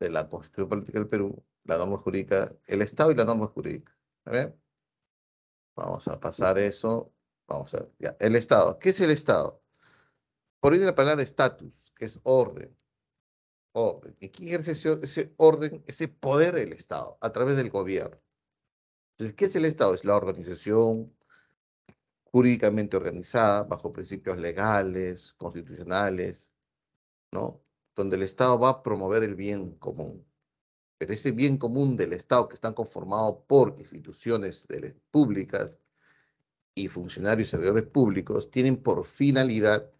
de la Constitución Política del Perú, la norma jurídica, el Estado y la norma jurídica. Vamos a pasar eso. Vamos a ver. Ya. El Estado. ¿Qué es el Estado? Por ahí la palabra estatus, que es orden. Orden. ¿Y quién ejerce ese, ese orden, ese poder del Estado? A través del gobierno. Entonces, ¿qué es el Estado? Es la organización jurídicamente organizada, bajo principios legales, constitucionales, ¿no? donde el Estado va a promover el bien común. Pero ese bien común del Estado, que están conformado por instituciones públicas y funcionarios y servidores públicos, tienen por finalidad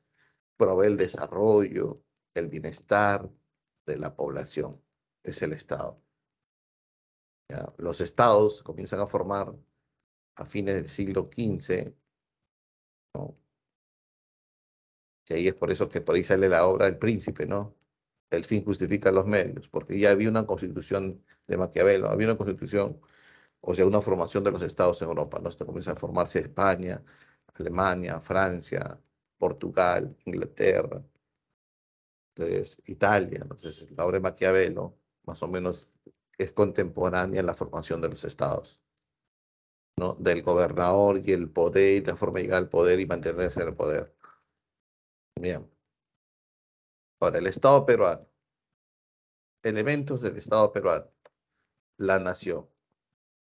proveer el desarrollo, el bienestar de la población. Es el Estado. Los estados comienzan a formar a fines del siglo XV. ¿no? Y ahí es por eso que por ahí sale la obra del príncipe, ¿no? el fin justifica los medios, porque ya había una constitución de Maquiavelo, había una constitución, o sea, una formación de los estados en Europa, ¿no? Esto comienza a formarse España, Alemania, Francia, Portugal, Inglaterra, entonces Italia, ¿no? entonces la obra de Maquiavelo más o menos es contemporánea en la formación de los estados, ¿no? Del gobernador y el poder, y la forma de llegar al poder y mantenerse en el poder. Bien. Ahora, el Estado peruano. Elementos del Estado peruano. La nación.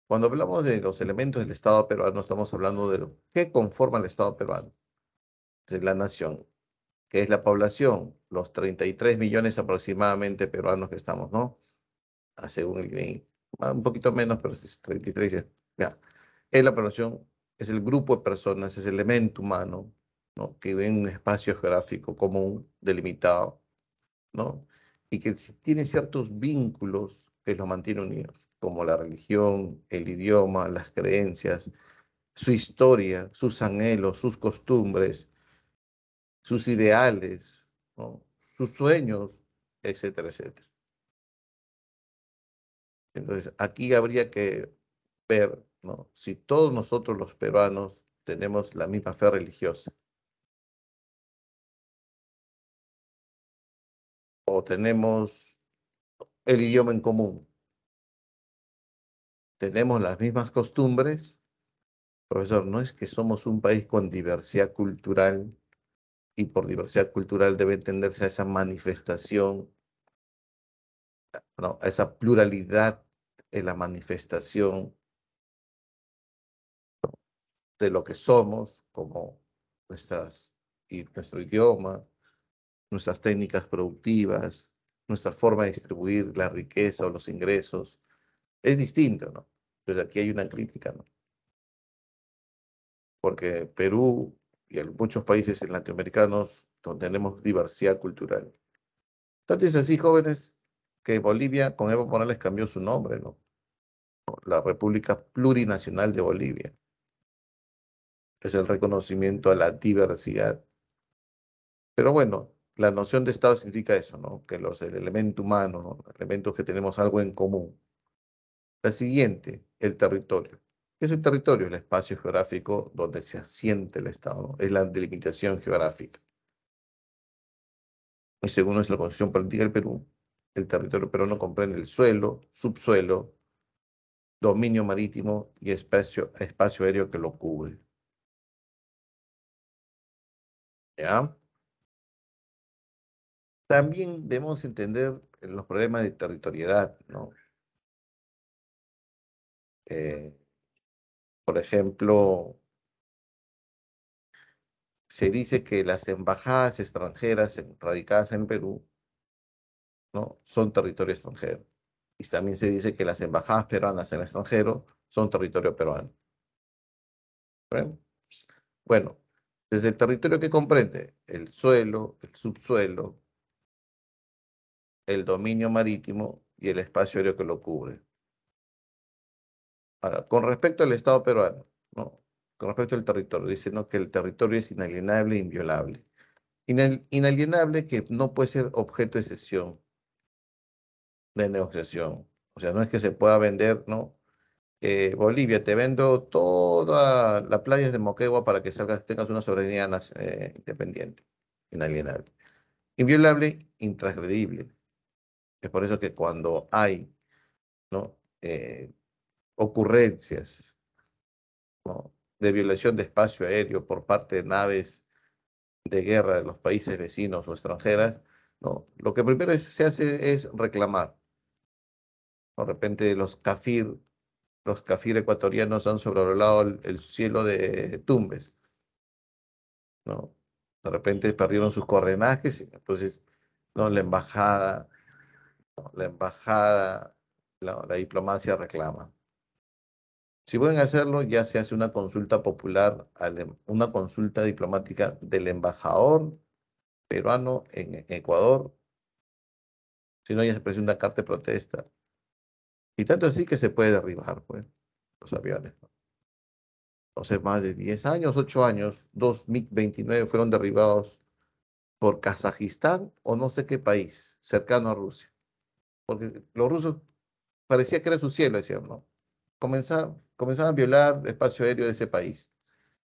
Cuando hablamos de los elementos del Estado peruano, estamos hablando de lo que conforma el Estado peruano. Es la nación, que es la población, los 33 millones aproximadamente peruanos que estamos, ¿no? Ah, según el INE, ah, Un poquito menos, pero es 33. Ya. Es la población, es el grupo de personas, es el elemento humano ¿no? que vive en un espacio geográfico común, delimitado, y que tiene ciertos vínculos que los mantiene unidos, como la religión, el idioma, las creencias, su historia, sus anhelos, sus costumbres, sus ideales, sus sueños, etcétera, etcétera. Entonces, aquí habría que ver si todos nosotros los peruanos tenemos la misma fe religiosa. tenemos el idioma en común, tenemos las mismas costumbres, profesor, no es que somos un país con diversidad cultural y por diversidad cultural debe entenderse a esa manifestación, a esa pluralidad en la manifestación de lo que somos como nuestras y nuestro idioma, nuestras técnicas productivas, nuestra forma de distribuir la riqueza o los ingresos. Es distinto, ¿no? Entonces aquí hay una crítica, ¿no? Porque Perú y muchos países latinoamericanos donde tenemos diversidad cultural. Tanto es así, jóvenes, que Bolivia con Evo Morales cambió su nombre, ¿no? La República Plurinacional de Bolivia. Es el reconocimiento a la diversidad. Pero bueno, la noción de Estado significa eso, ¿no? Que los, el elemento humano, elementos que tenemos algo en común. La siguiente, el territorio. ¿Qué es el territorio? El espacio geográfico donde se asiente el Estado, ¿no? Es la delimitación geográfica. Y según es la Constitución Política del Perú, el territorio peruano comprende el suelo, subsuelo, dominio marítimo y espacio, espacio aéreo que lo cubre. ¿Ya? También debemos entender los problemas de territorialidad, ¿no? Eh, por ejemplo, se dice que las embajadas extranjeras radicadas en Perú ¿no? son territorio extranjero. Y también se dice que las embajadas peruanas en extranjero son territorio peruano. Bueno, desde el territorio que comprende el suelo, el subsuelo, el dominio marítimo y el espacio aéreo que lo cubre. Ahora, con respecto al Estado peruano, ¿no? con respecto al territorio, dice ¿no? que el territorio es inalienable e inviolable. inalienable que no puede ser objeto de cesión, de negociación. O sea, no es que se pueda vender, ¿no? Eh, Bolivia, te vendo toda la playa de Moquegua para que salgas, tengas una soberanía eh, independiente, inalienable. Inviolable, intransgredible. Es por eso que cuando hay ¿no? Eh, ocurrencias de violación de espacio aéreo por parte de naves de guerra de los países vecinos o extranjeras, ¿no? lo que primero se hace es reclamar. De repente los kafir, los kafir ecuatorianos han sobrevolado el, cielo de Tumbes. ¿no? De repente perdieron sus coordenajes, entonces ¿no? la embajada la embajada, la, diplomacia reclama. Si pueden hacerlo, ya se hace una consulta popular, em, una consulta diplomática del embajador peruano en e, Ecuador. Si no, ya se presenta una carta de protesta. Y tanto así que se puede derribar pues, los aviones. No sé, más de 10 años, 8 años, dos MiG-29 fueron derribados por Kazajistán o no sé qué país cercano a Rusia porque los rusos parecía que era su cielo, decían, ¿no? Comenzaban, a violar el espacio aéreo de ese país.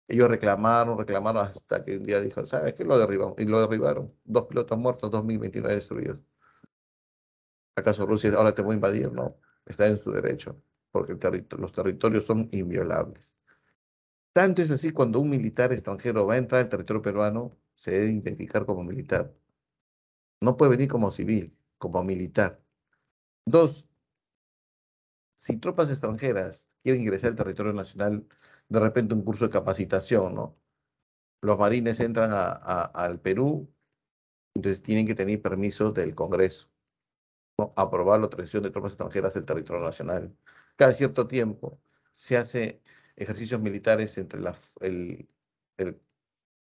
Ellos reclamaron, reclamaron hasta que un día dijo, ¿sabes qué? Lo derribamos. Y lo derribaron. Dos pilotos muertos, 2029 destruidos. ¿Acaso Rusia ahora te voy a invadir? No, está en su derecho, porque los territorios son inviolables. Tanto es así cuando un militar extranjero va a entrar al territorio peruano, se debe identificar como militar. No puede venir como civil, como militar. Dos, si tropas extranjeras quieren ingresar al territorio nacional, de repente un curso de capacitación, ¿no? Los marines entran al Perú, entonces tienen que tener permiso del Congreso, aprobar la traición de tropas extranjeras del territorio nacional. Cada cierto tiempo se hace ejercicios militares entre la,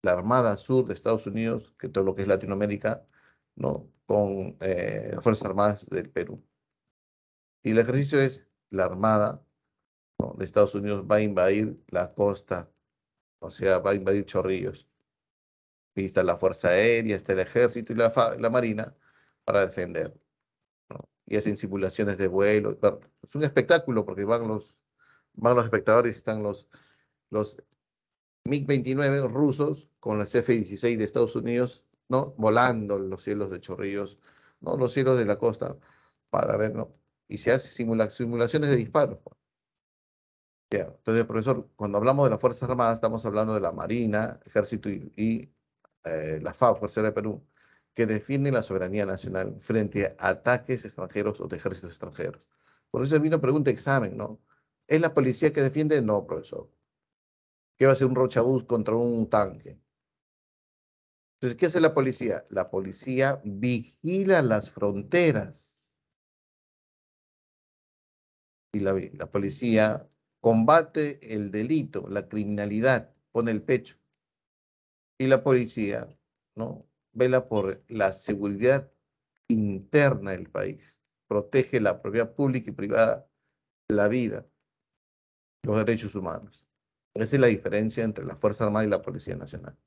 Armada Sur de Estados Unidos, que todo lo que es Latinoamérica, ¿no? con eh, Fuerzas Armadas del Perú. Y el ejercicio es la Armada ¿no? de Estados Unidos va a invadir la costa, o sea, va a invadir Chorrillos. Y está la Fuerza Aérea, está el Ejército y la, la Marina para defender. Y hacen simulaciones de vuelo. Es un espectáculo porque van los, van los espectadores, están los, los MiG-29 rusos con las F-16 de Estados Unidos, ¿no? volando en los cielos de Chorrillos, ¿no? los cielos de la costa, para ver, ¿no? y se hace simulaciones de disparos. Pues. Entonces, profesor, cuando hablamos de las Fuerzas Armadas, estamos hablando de la Marina, Ejército y, eh, la FAO, Fuerza de Perú, que defienden la soberanía nacional frente a ataques extranjeros o de ejércitos extranjeros. Por eso vino pregunta examen, ¿no? ¿Es la policía que defiende? No, profesor. ¿Qué va a hacer un rochabús contra un tanque? Entonces, ¿qué hace la policía? La policía vigila las fronteras y la, policía combate el delito, la criminalidad, pone el pecho. Y la policía, ¿no? Vela por la seguridad interna del país, protege la propiedad pública y privada, la vida, los derechos humanos. Esa es la diferencia entre la Fuerza Armada y la Policía Nacional.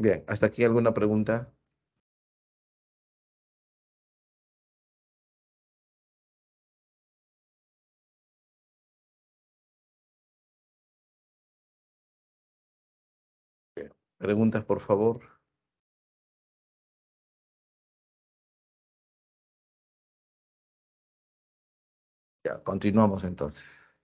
Bien, ¿hasta aquí alguna pregunta? Preguntas, por favor. Ya, continuamos entonces.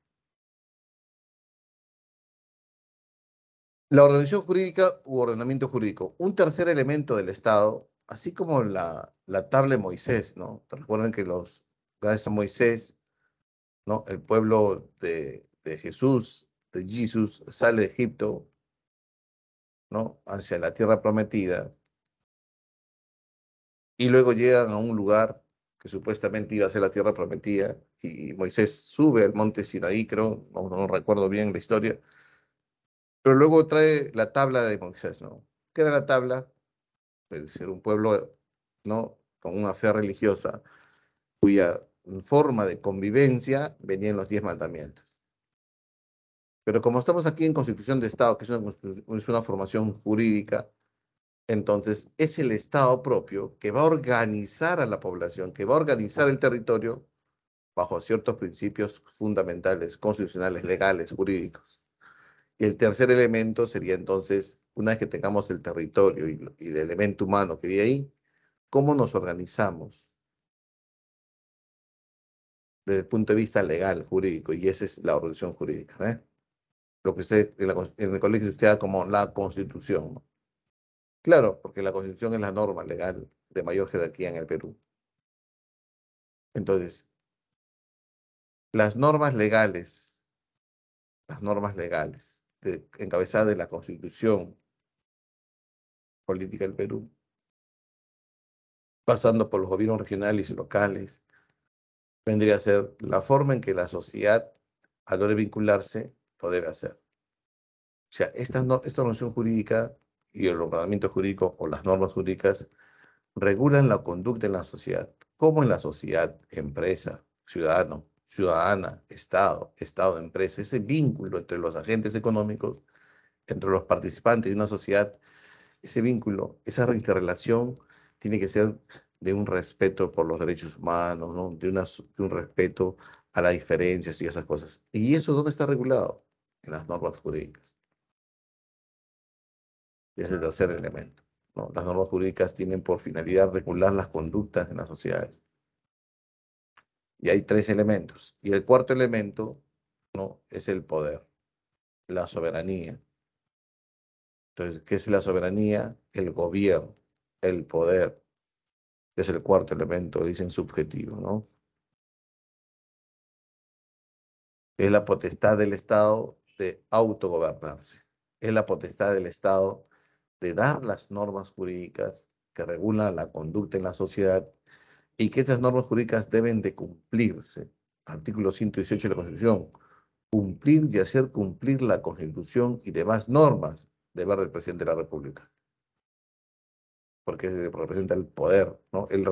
La ordenación jurídica u ordenamiento jurídico, un tercer elemento del Estado, así como la, la tabla de Moisés, ¿no? Recuerden que los, gracias a Moisés, ¿no? El pueblo de, de Jesús, de Jesús, sale de Egipto hacia la tierra prometida, y luego llegan a un lugar que supuestamente iba a ser la tierra prometida, y Moisés sube al monte Sinaí, creo, no, recuerdo bien la historia, pero luego trae la tabla de Moisés, ¿no? ¿Qué era la tabla? Es ser un pueblo, ¿no? Con una fe religiosa, cuya forma de convivencia venía en los diez mandamientos. Pero como estamos aquí en Constitución de Estado, que es una, es una formación jurídica, entonces es el Estado propio que va a organizar a la población, que va a organizar el territorio bajo ciertos principios fundamentales, constitucionales, legales, jurídicos. Y el tercer elemento sería entonces, una vez que tengamos el territorio y, el elemento humano que vive ahí, cómo nos organizamos desde el punto de vista legal, jurídico, y esa es la organización jurídica. ¿eh? lo que usted en, el colegio se como la constitución. Claro, porque la constitución es la norma legal de mayor jerarquía en el Perú. Entonces, las normas legales, las normas legales de, encabezadas de la constitución política del Perú, pasando por los gobiernos regionales y locales, vendría a ser la forma en que la sociedad, al de vincularse, lo debe hacer. O sea, esta, no, esta noción jurídica y el ordenamiento jurídico o las normas jurídicas regulan la conducta en la sociedad, como en la sociedad, empresa, ciudadano, ciudadana, Estado, Estado, empresa, ese vínculo entre los agentes económicos, entre los participantes de una sociedad, ese vínculo, esa interrelación tiene que ser de un respeto por los derechos humanos, ¿no? de, una, de un respeto a las diferencias y esas cosas. ¿Y eso dónde está regulado? En las normas jurídicas. Es el tercer elemento. Las normas jurídicas tienen por finalidad regular las conductas en las sociedades. Y hay tres elementos. Y el cuarto elemento ¿no? es el poder, la soberanía. Entonces, ¿qué es la soberanía? El gobierno, el poder. Es el cuarto elemento, dicen subjetivo, ¿no? Es la potestad del Estado de autogobernarse. Es la potestad del Estado de dar las normas jurídicas que regulan la conducta en la sociedad y que esas normas jurídicas deben de cumplirse. Artículo 118 de la Constitución. Cumplir y hacer cumplir la Constitución y demás normas, deber del presidente de la República. Porque representa el poder, ¿no? el,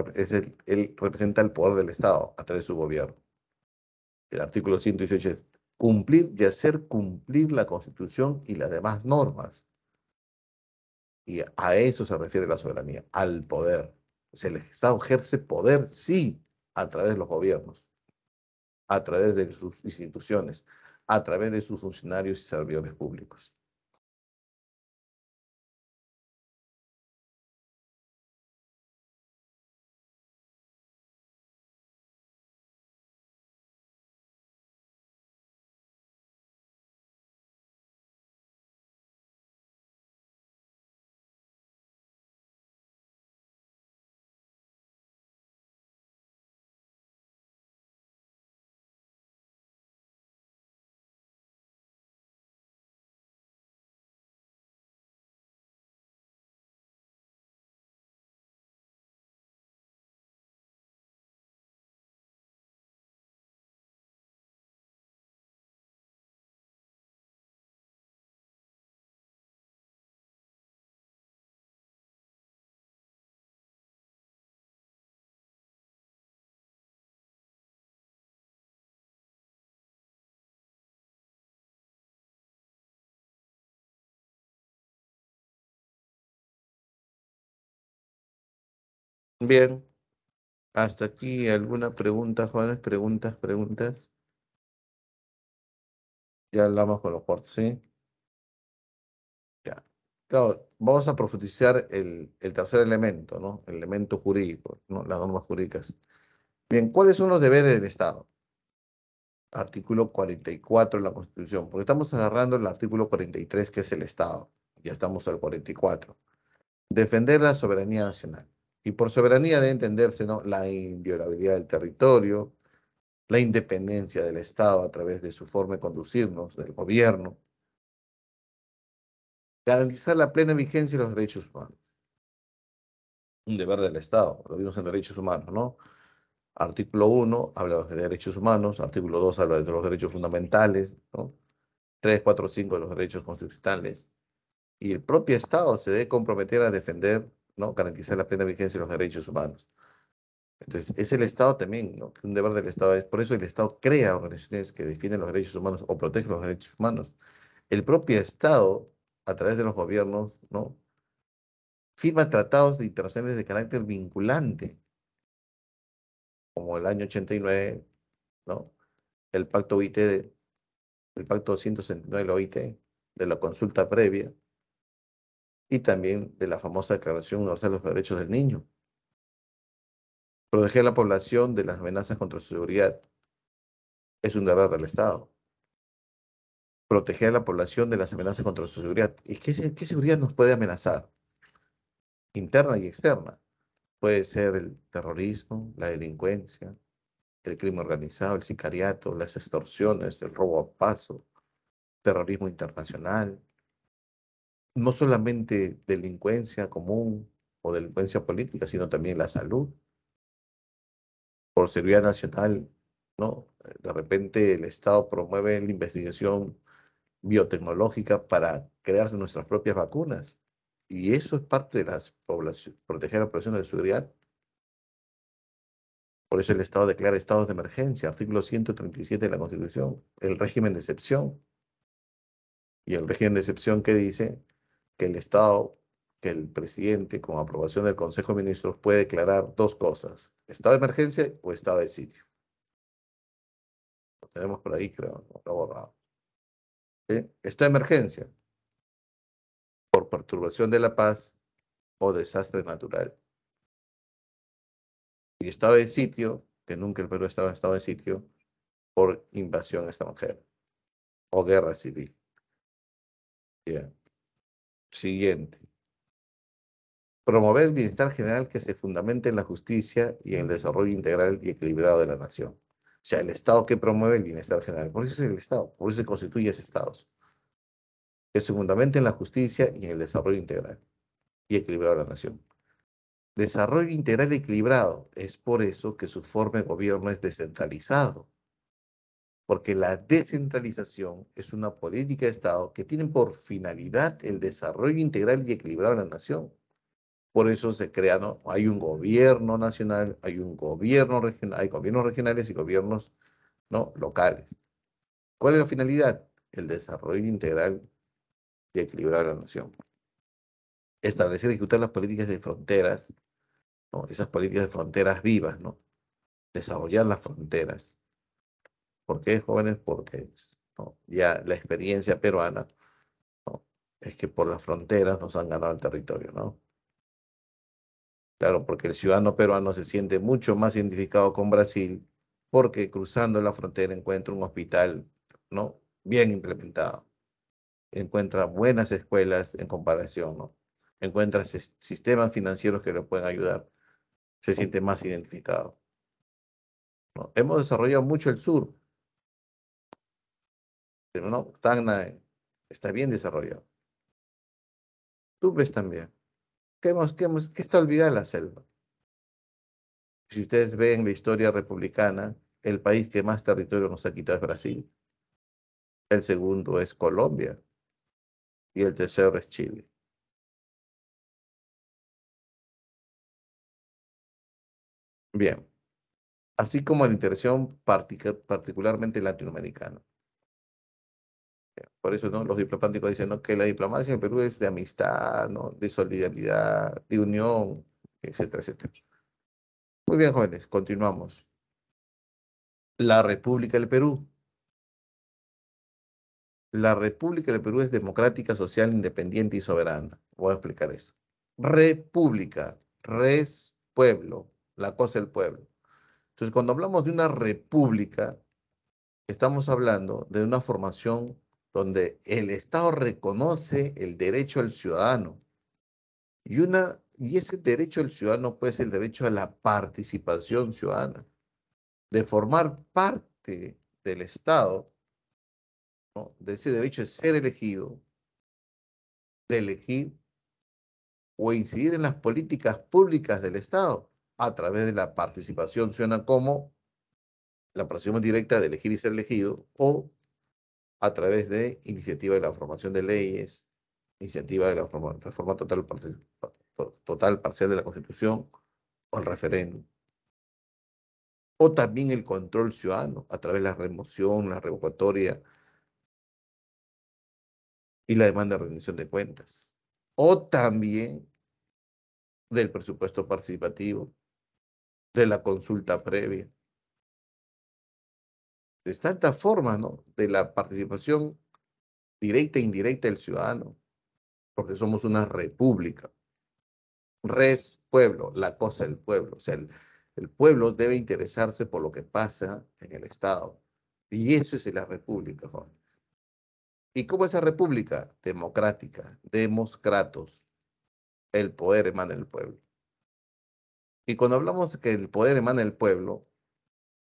él representa el poder del Estado a través de su gobierno. El artículo 118 es cumplir y hacer cumplir la Constitución y las demás normas. Y a eso se refiere la soberanía, al poder. O sea, el Estado ejerce poder, sí, a través de los gobiernos, a través de sus instituciones, a través de sus funcionarios y servidores públicos. Bien, hasta aquí alguna pregunta, jóvenes? preguntas, preguntas. Ya hablamos con los cuartos, ¿sí? Ya. Claro, vamos a profundizar el, el tercer elemento, ¿no? El elemento jurídico, ¿no? Las normas jurídicas. Bien, ¿cuáles son los deberes del Estado? Artículo 44 de la Constitución, porque estamos agarrando el artículo 43, que es el Estado. Ya estamos al 44. Defender la soberanía nacional y por soberanía debe entenderse ¿no? la inviolabilidad del territorio, la independencia del Estado a través de su forma de conducirnos, del gobierno, garantizar la plena vigencia de los derechos humanos. Un deber del Estado, lo vimos en derechos humanos, ¿no? Artículo 1 habla de derechos humanos, artículo 2 habla de los derechos fundamentales, ¿no? 3, 4, 5 de los derechos constitucionales. Y el propio Estado se debe comprometer a defender garantizar la plena vigencia de los derechos humanos. Entonces, es el Estado también, ¿no? un deber del Estado es, por eso el Estado crea organizaciones que defienden los derechos humanos o protegen los derechos humanos. El propio Estado, a través de los gobiernos, ¿no? firma tratados de internacionales de carácter vinculante, como el año 89, ¿no? el Pacto OIT, el Pacto 169 de la OIT, de la consulta previa, y también de la famosa Declaración Universal de los Derechos del Niño. Proteger a la población de las amenazas contra su seguridad es un deber del Estado. Proteger a la población de las amenazas contra su seguridad. ¿Y qué, qué seguridad nos puede amenazar? Interna y externa. Puede ser el terrorismo, la delincuencia, el crimen organizado, el sicariato, las extorsiones, el robo a paso, terrorismo internacional, no solamente delincuencia común o delincuencia política, sino también la salud. Por seguridad nacional, ¿no? De repente el Estado promueve la investigación biotecnológica para crearse nuestras propias vacunas. Y eso es parte de las proteger a la población de seguridad. Por eso el Estado declara estados de emergencia, artículo 137 de la Constitución, el régimen de excepción. Y el régimen de excepción que dice que el Estado, que el presidente, con aprobación del Consejo de Ministros, puede declarar dos cosas, estado de emergencia o estado de sitio. Lo tenemos por ahí, creo, lo borrado. ¿Sí? Estado de emergencia por perturbación de la paz o desastre natural. Y estado de sitio, que nunca el Perú estaba en estado de sitio, por invasión extranjera o guerra civil. Bien. Siguiente. Promover el bienestar general que se fundamente en la justicia y en el desarrollo integral y equilibrado de la nación. O sea, el Estado que promueve el bienestar general. Por eso es el Estado, por eso se constituye Estados. Que se fundamente en la justicia y en el desarrollo integral y equilibrado de la nación. Desarrollo integral y equilibrado. Es por eso que su forma de gobierno es descentralizado porque la descentralización es una política de Estado que tiene por finalidad el desarrollo integral y equilibrado de la nación. Por eso se crea, ¿no? hay un gobierno nacional, hay un gobierno regional, hay gobiernos regionales y gobiernos locales. ¿Cuál es la finalidad? El desarrollo integral y equilibrado de la nación. Establecer y ejecutar las políticas de fronteras, ¿no? esas políticas de fronteras vivas, ¿no? desarrollar las fronteras, ¿Por qué jóvenes? Porque ya la experiencia peruana es que por las fronteras nos han ganado el territorio, ¿no? Claro, porque el ciudadano peruano se siente mucho más identificado con Brasil porque cruzando la frontera encuentra un hospital, ¿no? Bien implementado. Encuentra buenas escuelas en comparación, ¿no? Encuentra sistemas financieros que le pueden ayudar. Se siente más identificado. Hemos desarrollado mucho el sur, pero no, está bien desarrollado. Tú ves también. ¿Qué, hemos, qué, hemos, está olvidada la selva? Si ustedes ven la historia republicana, el país que más territorio nos ha quitado es Brasil. El segundo es Colombia. Y el tercero es Chile. Bien. Así como la interacción particularmente latinoamericana. Por eso los diplomáticos dicen que la diplomacia en Perú es de amistad, de solidaridad, de unión, etcétera, etcétera. Muy bien, jóvenes, continuamos. La República del Perú. La República del Perú es democrática, social, independiente y soberana. Voy a explicar eso. República, res, pueblo, la cosa del pueblo. Entonces, cuando hablamos de una república, estamos hablando de una formación donde el Estado reconoce el derecho al ciudadano. Y, una, y ese derecho al ciudadano, puede ser el derecho a la participación ciudadana, de formar parte del Estado, de ese derecho de ser elegido, de elegir o incidir en las políticas públicas del Estado a través de la participación ciudadana como la participación directa de elegir y ser elegido o a través de iniciativa de la formación de leyes, iniciativa de la reforma, total, total parcial de la Constitución o el referéndum. O también el control ciudadano a través de la remoción, la revocatoria y la demanda de rendición de cuentas. O también del presupuesto participativo, de la consulta previa, de tantas forma, ¿no? De la participación directa e indirecta del ciudadano, porque somos una república. Res, pueblo, la cosa del pueblo. O sea, el, pueblo debe interesarse por lo que pasa en el Estado. Y eso es la república, Juan. ¿Y cómo es la república? Democrática, demoscratos. El poder emana del pueblo. Y cuando hablamos que el poder emana del pueblo,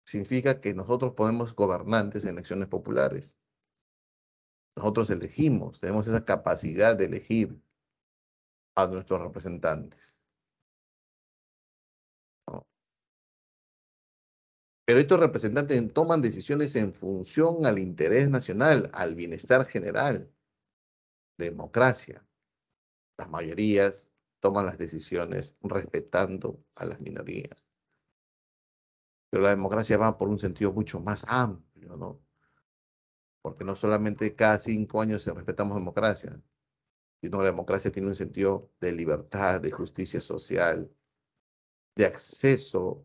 significa que nosotros podemos gobernantes en elecciones populares. Nosotros elegimos, tenemos esa capacidad de elegir a nuestros representantes. Pero estos representantes toman decisiones en función al interés nacional, al bienestar general. Democracia. Las mayorías toman las decisiones respetando a las minorías. Pero la democracia va por un sentido mucho más amplio, ¿no? Porque no solamente cada cinco años se respetamos democracia, sino la democracia tiene un sentido de libertad, de justicia social, de acceso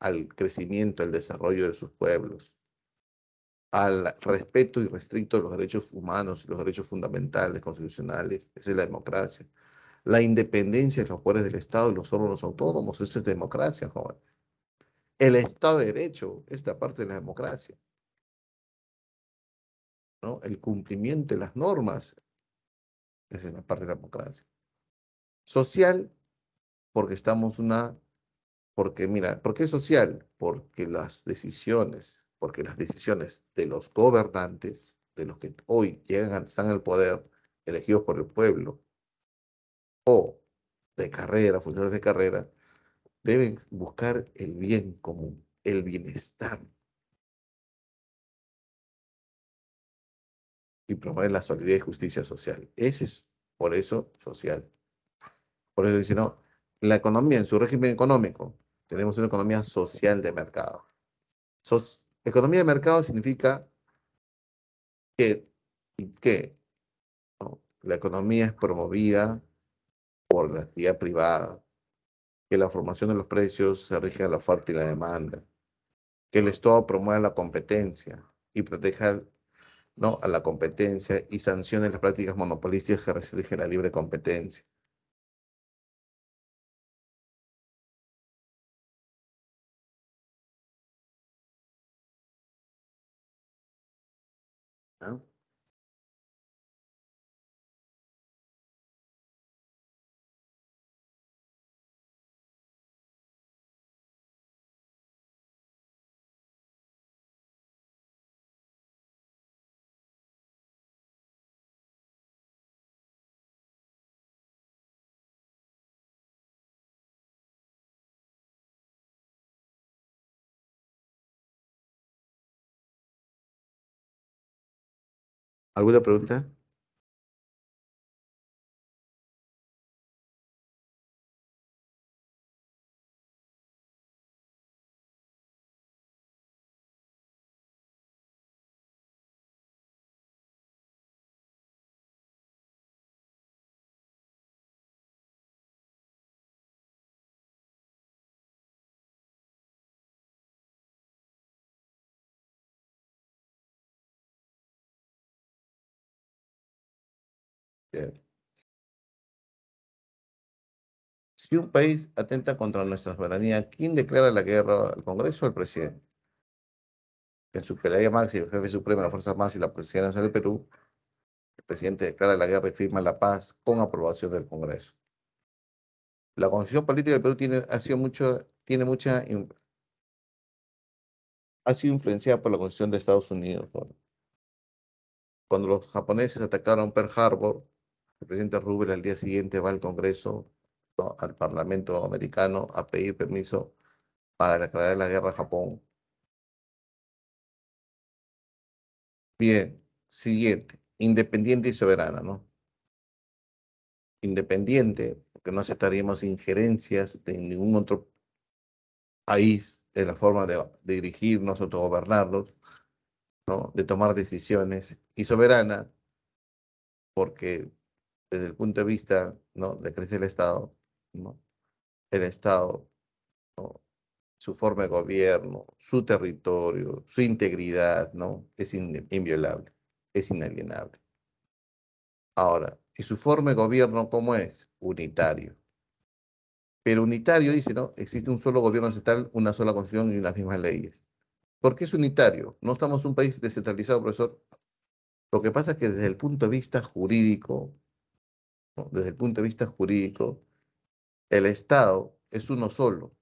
al crecimiento, al desarrollo de sus pueblos, al respeto y irrestricto de los derechos humanos y los derechos fundamentales, constitucionales. Esa es la democracia. La independencia de los poderes del Estado y los órganos autónomos, eso es democracia, jóvenes. El Estado de Derecho, esta parte de la democracia. ¿no? El cumplimiento de las normas es la parte de la democracia. Social, porque estamos una... Porque, mira, ¿por qué es social? Porque las decisiones, porque las decisiones de los gobernantes, de los que hoy llegan, están el poder, elegidos por el pueblo, o de carrera, funcionarios de carrera, deben buscar el bien común, el bienestar y promover la solidaridad y justicia social. Ese es, por eso, social. Por eso dice, no, la economía, en su régimen económico, tenemos una economía social de mercado. economía de mercado significa que, la economía es promovida por la actividad privada, que la formación de los precios se rige a la oferta y la demanda, que el Estado promueva la competencia y proteja ¿no? a la competencia y sancione las prácticas monopolísticas que restringen la libre competencia. ¿Alguna pregunta? Si un país atenta contra nuestra soberanía, ¿quién declara la guerra? ¿El Congreso o el presidente? En su pelea máxima, el jefe supremo de las Fuerzas Armadas y la Presidencia Nacional del Perú, el presidente declara la guerra y firma la paz con aprobación del Congreso. La constitución política del Perú ha sido mucho, tiene mucha, ha sido influenciada por la constitución de Estados Unidos. Cuando los japoneses atacaron Pearl Harbor, el presidente Rubel al día siguiente va al Congreso, al Parlamento americano, a pedir permiso para declarar la guerra a Japón. Bien, siguiente, independiente y soberana, ¿no? Independiente, porque no aceptaríamos injerencias de ningún otro país en la forma de, dirigirnos, autogobernarnos, ¿no? De tomar decisiones. Y soberana, porque desde el punto de vista ¿no? de crecer el Estado, el Estado, su forma de gobierno, su territorio, su integridad, ¿no? es inviolable, es inalienable. Ahora, ¿y su forma de gobierno cómo es? Unitario. Pero unitario dice, ¿no? Existe un solo gobierno central, una sola constitución y unas mismas leyes. ¿Por qué es unitario? No estamos un país descentralizado, profesor. Lo que pasa es que desde el punto de vista jurídico, desde el punto de vista jurídico, el Estado es uno solo.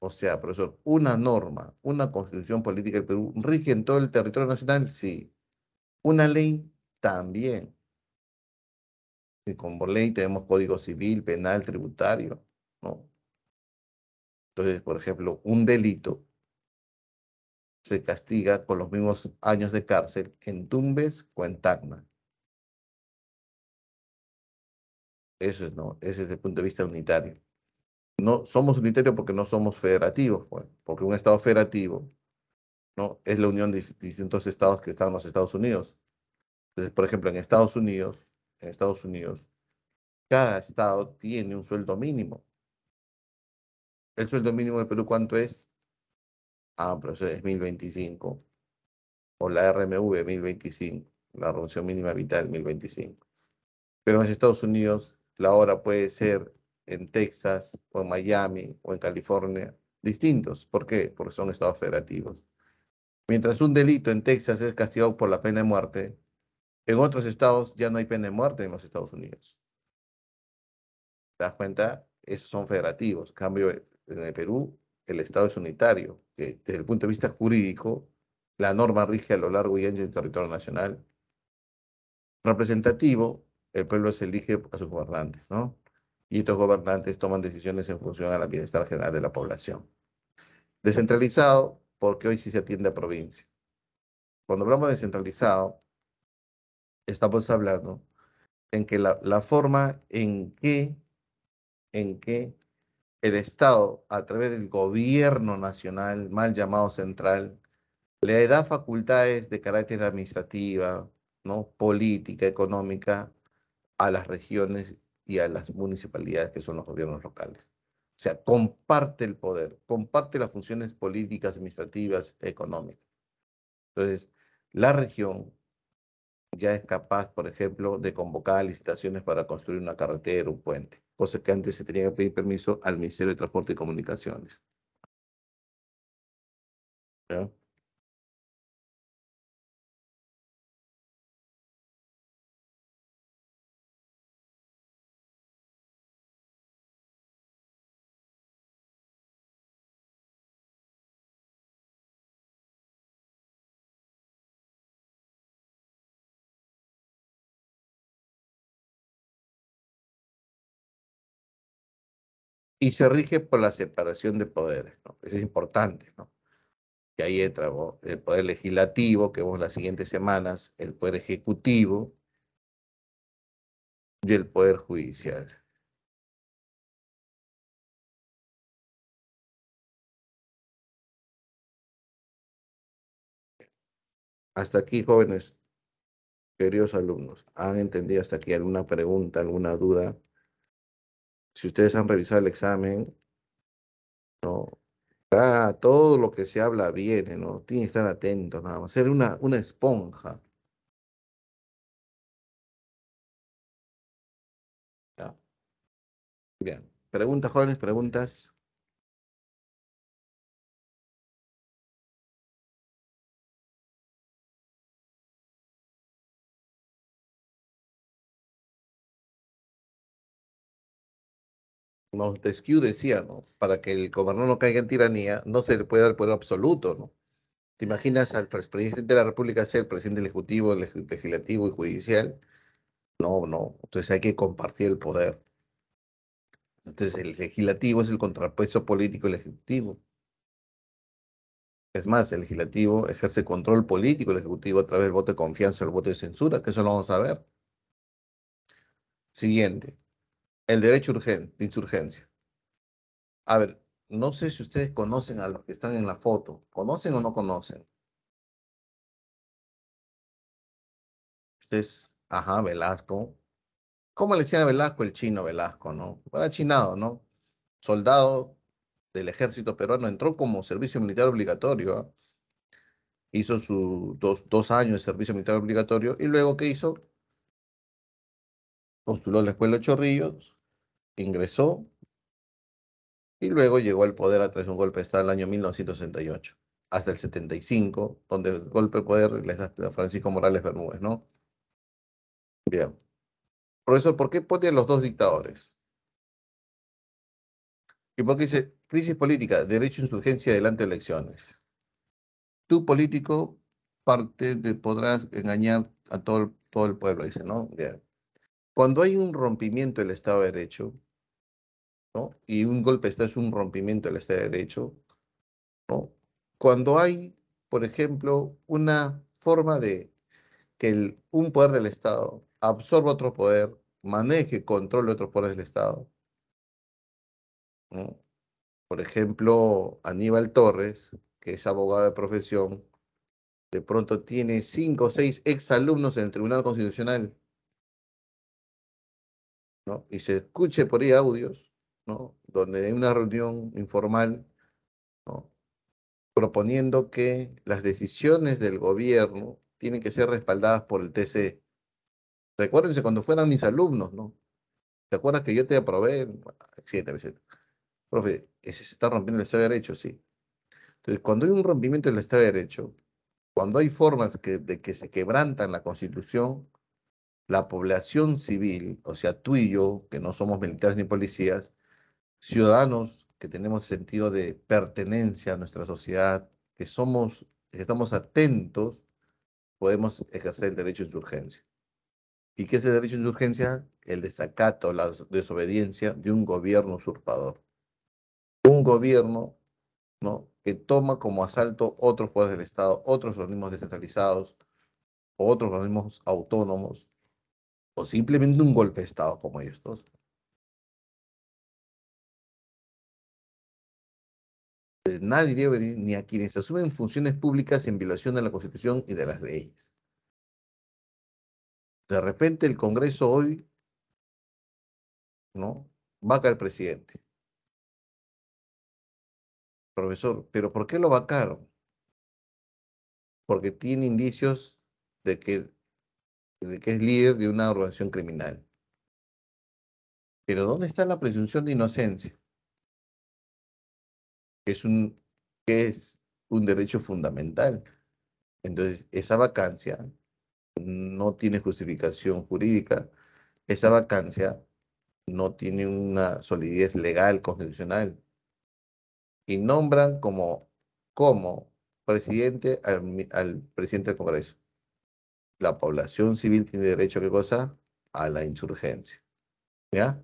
O sea, profesor, una norma, una constitución política del Perú rige en todo el territorio nacional, sí. Una ley también. Y como ley tenemos código civil, penal, tributario, ¿no? Entonces, por ejemplo, un delito se castiga con los mismos años de cárcel en Tumbes o en Tacna. Eso es no, ese es desde el punto de vista unitario. No somos unitarios porque no somos federativos, pues, porque un Estado federativo ¿no? es la unión de distintos estados que están en los Estados Unidos. Entonces, por ejemplo, en Estados Unidos, en Estados Unidos, cada estado tiene un sueldo mínimo. ¿El sueldo mínimo de Perú cuánto es? Ah, pero eso es 1025. O la RMV 1025, la Revolución mínima vital 1025. Pero en Estados Unidos la hora puede ser en Texas o en Miami o en California, distintos. ¿Por qué? Porque son estados federativos. Mientras un delito en Texas es castigado por la pena de muerte, en otros estados ya no hay pena de muerte en los Estados Unidos. ¿Te das cuenta? Esos son federativos. cambio, en el Perú, el Estado es unitario, desde el punto de vista jurídico, la norma rige a lo largo y ancho del territorio nacional. Representativo, el pueblo se elige a sus gobernantes, ¿no? Y estos gobernantes toman decisiones en función a la bienestar general de la población. Descentralizado, porque hoy sí se atiende a provincia. Cuando hablamos de descentralizado, estamos hablando en que la, forma en que, en que el Estado, a través del gobierno nacional, mal llamado central, le da facultades de carácter administrativa, ¿no? política, económica, a las regiones y a las municipalidades que son los gobiernos locales. O sea, comparte el poder, comparte las funciones políticas, administrativas, económicas. Entonces, la región ya es capaz, por ejemplo, de convocar licitaciones para construir una carretera, un puente, cosa que antes se tenía que pedir permiso al Ministerio de Transporte y Comunicaciones. ¿Ya? y se rige por la separación de poderes. ¿no? Eso es importante. ¿no? Y ahí entra el poder legislativo, que vemos las siguientes semanas, el poder ejecutivo y el poder judicial. Hasta aquí, jóvenes, queridos alumnos, ¿han entendido hasta aquí alguna pregunta, alguna duda? si ustedes han revisado el examen, ¿no? todo lo que se habla viene, ¿no? Tienen que estar atentos, nada más. Ser una, una esponja. Bien. Preguntas, jóvenes, preguntas. Montesquieu decía, ¿no? Para que el gobernador no caiga en tiranía, no se le puede dar poder absoluto, ¿no? ¿Te imaginas al presidente de la República ser el presidente del Ejecutivo, Legislativo y Judicial? No, no. Entonces hay que compartir el poder. Entonces el legislativo es el contrapeso político del ejecutivo. Es más, el legislativo ejerce control político del ejecutivo a través del voto de confianza, el voto de censura, que eso lo vamos a ver. Siguiente el derecho urgente, de insurgencia. A ver, no sé si ustedes conocen a los que están en la foto. ¿Conocen o no conocen? Ustedes, ajá, Velasco. ¿Cómo le decían a Velasco? El chino Velasco, ¿no? Era chinado, ¿no? Soldado del ejército peruano. Entró como servicio militar obligatorio. ¿ah? Hizo sus dos, años de servicio militar obligatorio. ¿Y luego qué hizo? Postuló la escuela de Chorrillos ingresó y luego llegó al poder a través de un golpe de Estado en el año 1968, hasta el 75, donde el golpe de poder les da a Francisco Morales Bermúdez, ¿no? Bien. Profesor, ¿por qué pone los dos dictadores? ¿Y porque dice crisis política, derecho insurgencia, adelante elecciones? Tú, político, parte de podrás engañar a todo, todo el pueblo, dice, ¿no? Bien. Cuando hay un rompimiento del Estado de Derecho, y un golpe de Estado es un rompimiento del Estado de Derecho, Cuando hay, por ejemplo, una forma de que un poder del Estado absorba otro poder, maneje, controle otros poderes del Estado, Por ejemplo, Aníbal Torres, que es abogado de profesión, de pronto tiene cinco o seis exalumnos en el Tribunal Constitucional, Y se escuche por ahí audios donde hay una reunión informal proponiendo que las decisiones del gobierno tienen que ser respaldadas por el TC. E. Recuérdense cuando fueran mis alumnos, ¿no? ¿Te acuerdas que yo te aprobé? Etcétera, etcétera. Profe, ¿se está rompiendo el Estado de Derecho? Sí. Entonces, cuando hay un rompimiento del Estado de Derecho, cuando hay formas que, de que se quebrantan la Constitución, la población civil, o sea, tú y yo, que no somos militares ni policías, ciudadanos que tenemos sentido de pertenencia a nuestra sociedad, que somos, que estamos atentos, podemos ejercer el derecho de insurgencia. ¿Y qué es el derecho de insurgencia? El desacato, la desobediencia de un gobierno usurpador. Un gobierno ¿no? que toma como asalto otros poderes del Estado, otros organismos descentralizados, otros organismos autónomos, o simplemente un golpe de Estado como estos, Pues, nadie debe ni a quienes asumen funciones públicas en violación de la Constitución y de las leyes. De repente el Congreso hoy, ¿no? Vaca al presidente. Profesor, ¿pero por qué lo vacaron? Porque tiene indicios de que, de que es líder de una organización criminal. Pero ¿dónde está la presunción de inocencia? es un, que es un derecho fundamental. Entonces, esa vacancia no tiene justificación jurídica, esa vacancia no tiene una solidez legal constitucional. Y nombran como, como presidente al, al presidente del Congreso. La población civil tiene derecho a qué cosa? A la insurgencia. ¿Ya?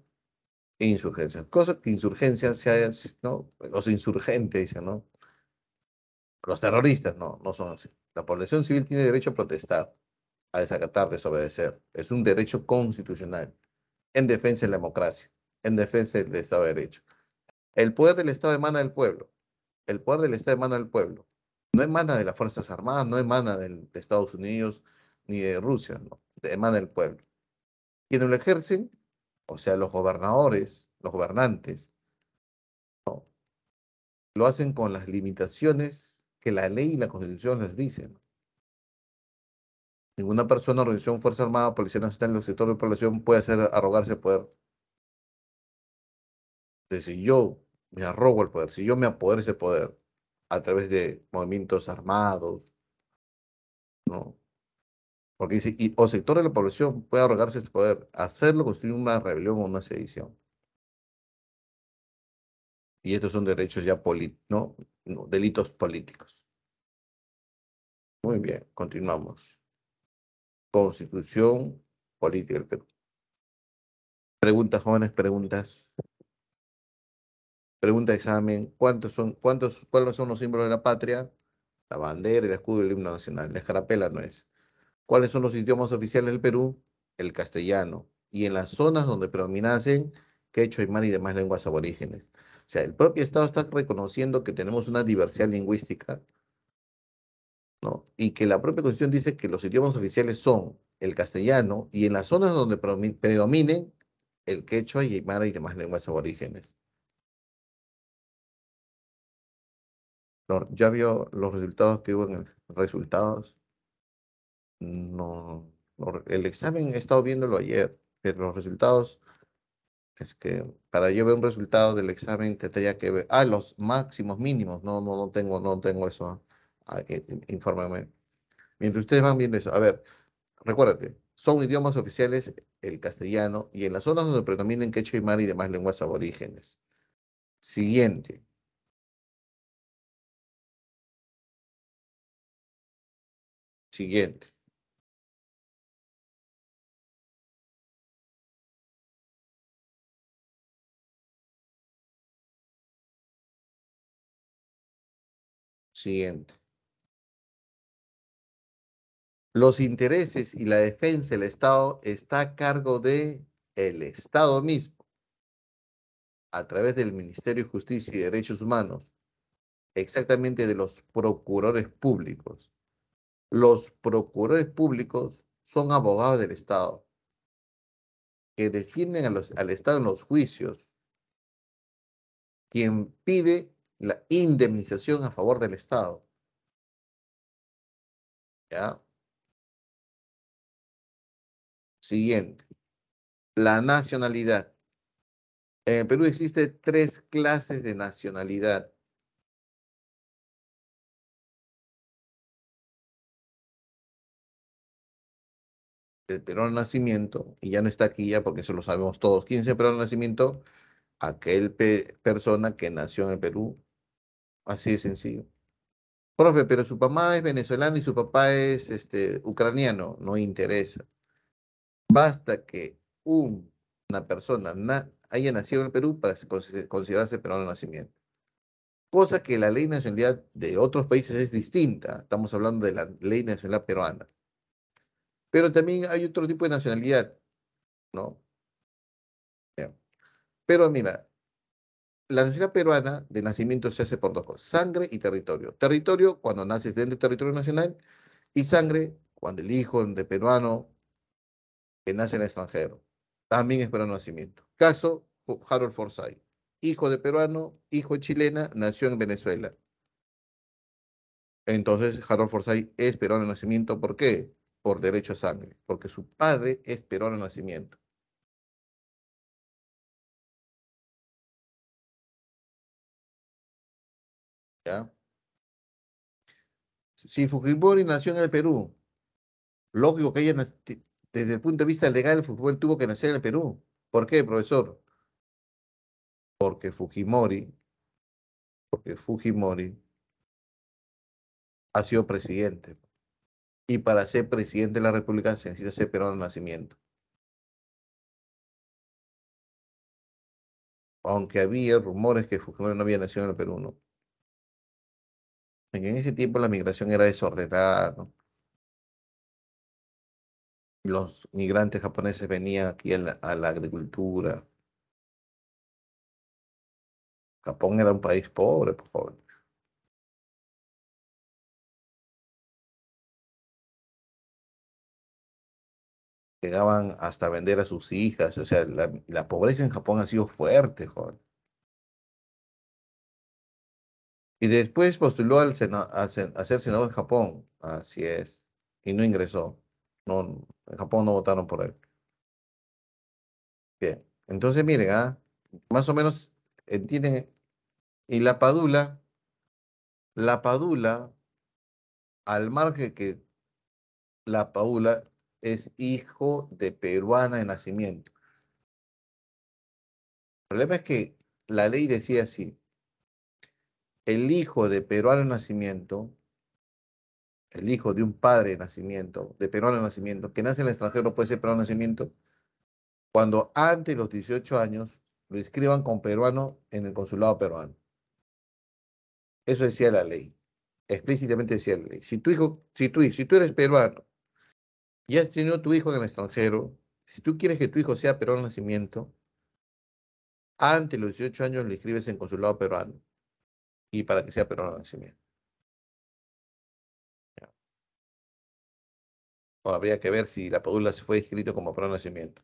Insurgencia. Cosa que insurgencia se hayan, ¿no? Los insurgentes, dicen, ¿no? Los terroristas, no, no son así. La población civil tiene derecho a protestar, a desacatar, desobedecer. Es un derecho constitucional en defensa de la democracia, en defensa del Estado de Derecho. El poder del Estado emana del pueblo. El poder del Estado emana del pueblo. No emana de las Fuerzas Armadas, no emana de Estados Unidos ni de Rusia, no. Emana del pueblo. Quienes lo ejercen o sea, los gobernadores, los gobernantes, no, lo hacen con las limitaciones que la ley y la constitución les dicen. Ninguna persona, organización, fuerza armada, policía no está en los sectores de población puede hacer arrogarse poder. si yo me arrogo el poder, si yo me apodero ese poder a través de movimientos armados, ¿no? Porque dice, o sector de la población puede arrogarse este poder, hacerlo constituye una rebelión o una sedición. Y estos son derechos ya políticos, ¿no? delitos políticos. Muy bien, continuamos. Constitución política del Perú. Preguntas, jóvenes, preguntas. Pregunta de examen, ¿cuántos son, cuántos, cuáles son los símbolos de la patria? La bandera, el escudo y el himno nacional. La escarapela no es. ¿Cuáles son los idiomas oficiales del Perú? El castellano. Y en las zonas donde predominacen quechua, aymara y demás lenguas aborígenes. O sea, el propio Estado está reconociendo que tenemos una diversidad lingüística, ¿no? Y que la propia Constitución dice que los idiomas oficiales son el castellano y en las zonas donde predominen el quechua, aymara y demás lenguas aborígenes. ya vio los resultados que hubo en el resultados no, el examen he estado viéndolo ayer, pero los resultados, es que para yo ver un resultado del examen tendría que ver, ah, los máximos mínimos, no, no, no tengo, no tengo eso, ah, eh, eh, infórmame. Mientras ustedes van viendo eso, a ver, recuérdate, son idiomas oficiales el castellano y en las zonas donde predominan quechua y mar y demás lenguas aborígenes. Siguiente. Siguiente. siguiente. Los intereses y la defensa del Estado está a cargo de el Estado mismo, a través del Ministerio de Justicia y Derechos Humanos, exactamente de los procuradores públicos. Los procuradores públicos son abogados del Estado, que defienden al Estado en los juicios. Quien pide la indemnización a favor del Estado. ¿Ya? Siguiente. La nacionalidad. En Perú existe tres clases de nacionalidad. El peruano nacimiento, y ya no está aquí ya porque eso lo sabemos todos, 15 peruano el nacimiento, aquel persona que nació en el Perú Así de sencillo. Profe, pero su mamá es venezolana y su papá es este, ucraniano. No interesa. Basta que una persona haya nacido en el Perú para considerarse peruano de nacimiento. Cosa que la ley de nacionalidad de otros países es distinta. Estamos hablando de la ley de nacionalidad peruana. Pero también hay otro tipo de nacionalidad, ¿no? Pero mira, la nacionalidad peruana de nacimiento se hace por dos cosas, sangre y territorio. Territorio cuando naces dentro del territorio nacional y sangre cuando el hijo de peruano que nace en el extranjero. También es peruano nacimiento. Caso Harold Forsyth, hijo de peruano, hijo de chilena, nació en Venezuela. Entonces Harold Forsyth es peruano nacimiento, ¿por qué? Por derecho a sangre, porque su padre es peruano nacimiento. ¿ya? Si Fujimori nació en el Perú, lógico que ella, desde el punto de vista legal, Fujimori tuvo que nacer en el Perú. ¿Por qué, profesor? Porque Fujimori, porque Fujimori ha sido presidente. Y para ser presidente de la República se necesita ser peruano de nacimiento. Aunque había rumores que Fujimori no había nacido en el Perú, ¿no? En ese tiempo la migración era desordenada. Los migrantes japoneses venían aquí a la, agricultura. Japón era un país pobre, por favor. Llegaban hasta vender a sus hijas. O sea, la, la pobreza en Japón ha sido fuerte, joven. Y después postuló al a, ser senador en Japón. Así es. Y no ingresó. No, en Japón no votaron por él. Bien. Entonces, miren, ah, más o menos entienden. Eh, y la Padula, la Padula, al margen que la Padula es hijo de peruana de nacimiento. El problema es que la ley decía así, el hijo de peruano nacimiento, el hijo de un padre nacimiento, de peruano nacimiento, que nace en el extranjero puede ser peruano nacimiento, cuando antes de los 18 años lo escriban con peruano en el consulado peruano. Eso decía la ley. Explícitamente decía la ley. Si tu hijo, si tú, si tú eres peruano y has tenido tu hijo en el extranjero, si tú quieres que tu hijo sea peruano en nacimiento, antes de los 18 años lo escribes en consulado peruano y para que sea peruano nacimiento. O habría que ver si la pula se fue escrito como peruano nacimiento.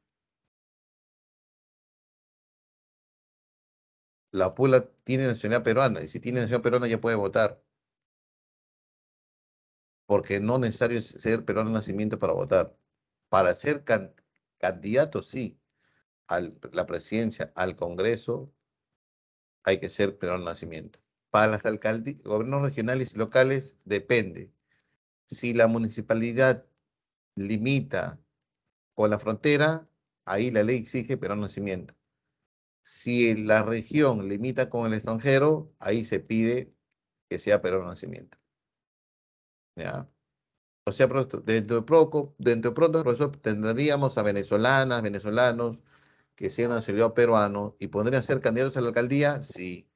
La Pula tiene nacionalidad peruana y si tiene nacionalidad peruana ya puede votar. Porque no es necesario ser peruano nacimiento para votar. Para ser candidato, sí. A la presidencia, al Congreso, hay que ser peruano nacimiento para las alcaldías, gobiernos regionales y locales depende. Si la municipalidad limita con la frontera, ahí la ley exige pero nacimiento. Si la región limita con el extranjero, ahí se pide que sea pero nacimiento. O sea, dentro de, dentro de pronto, tendríamos a venezolanas, venezolanos que sean nacionalidad peruano y podrían ser candidatos a la alcaldía, sí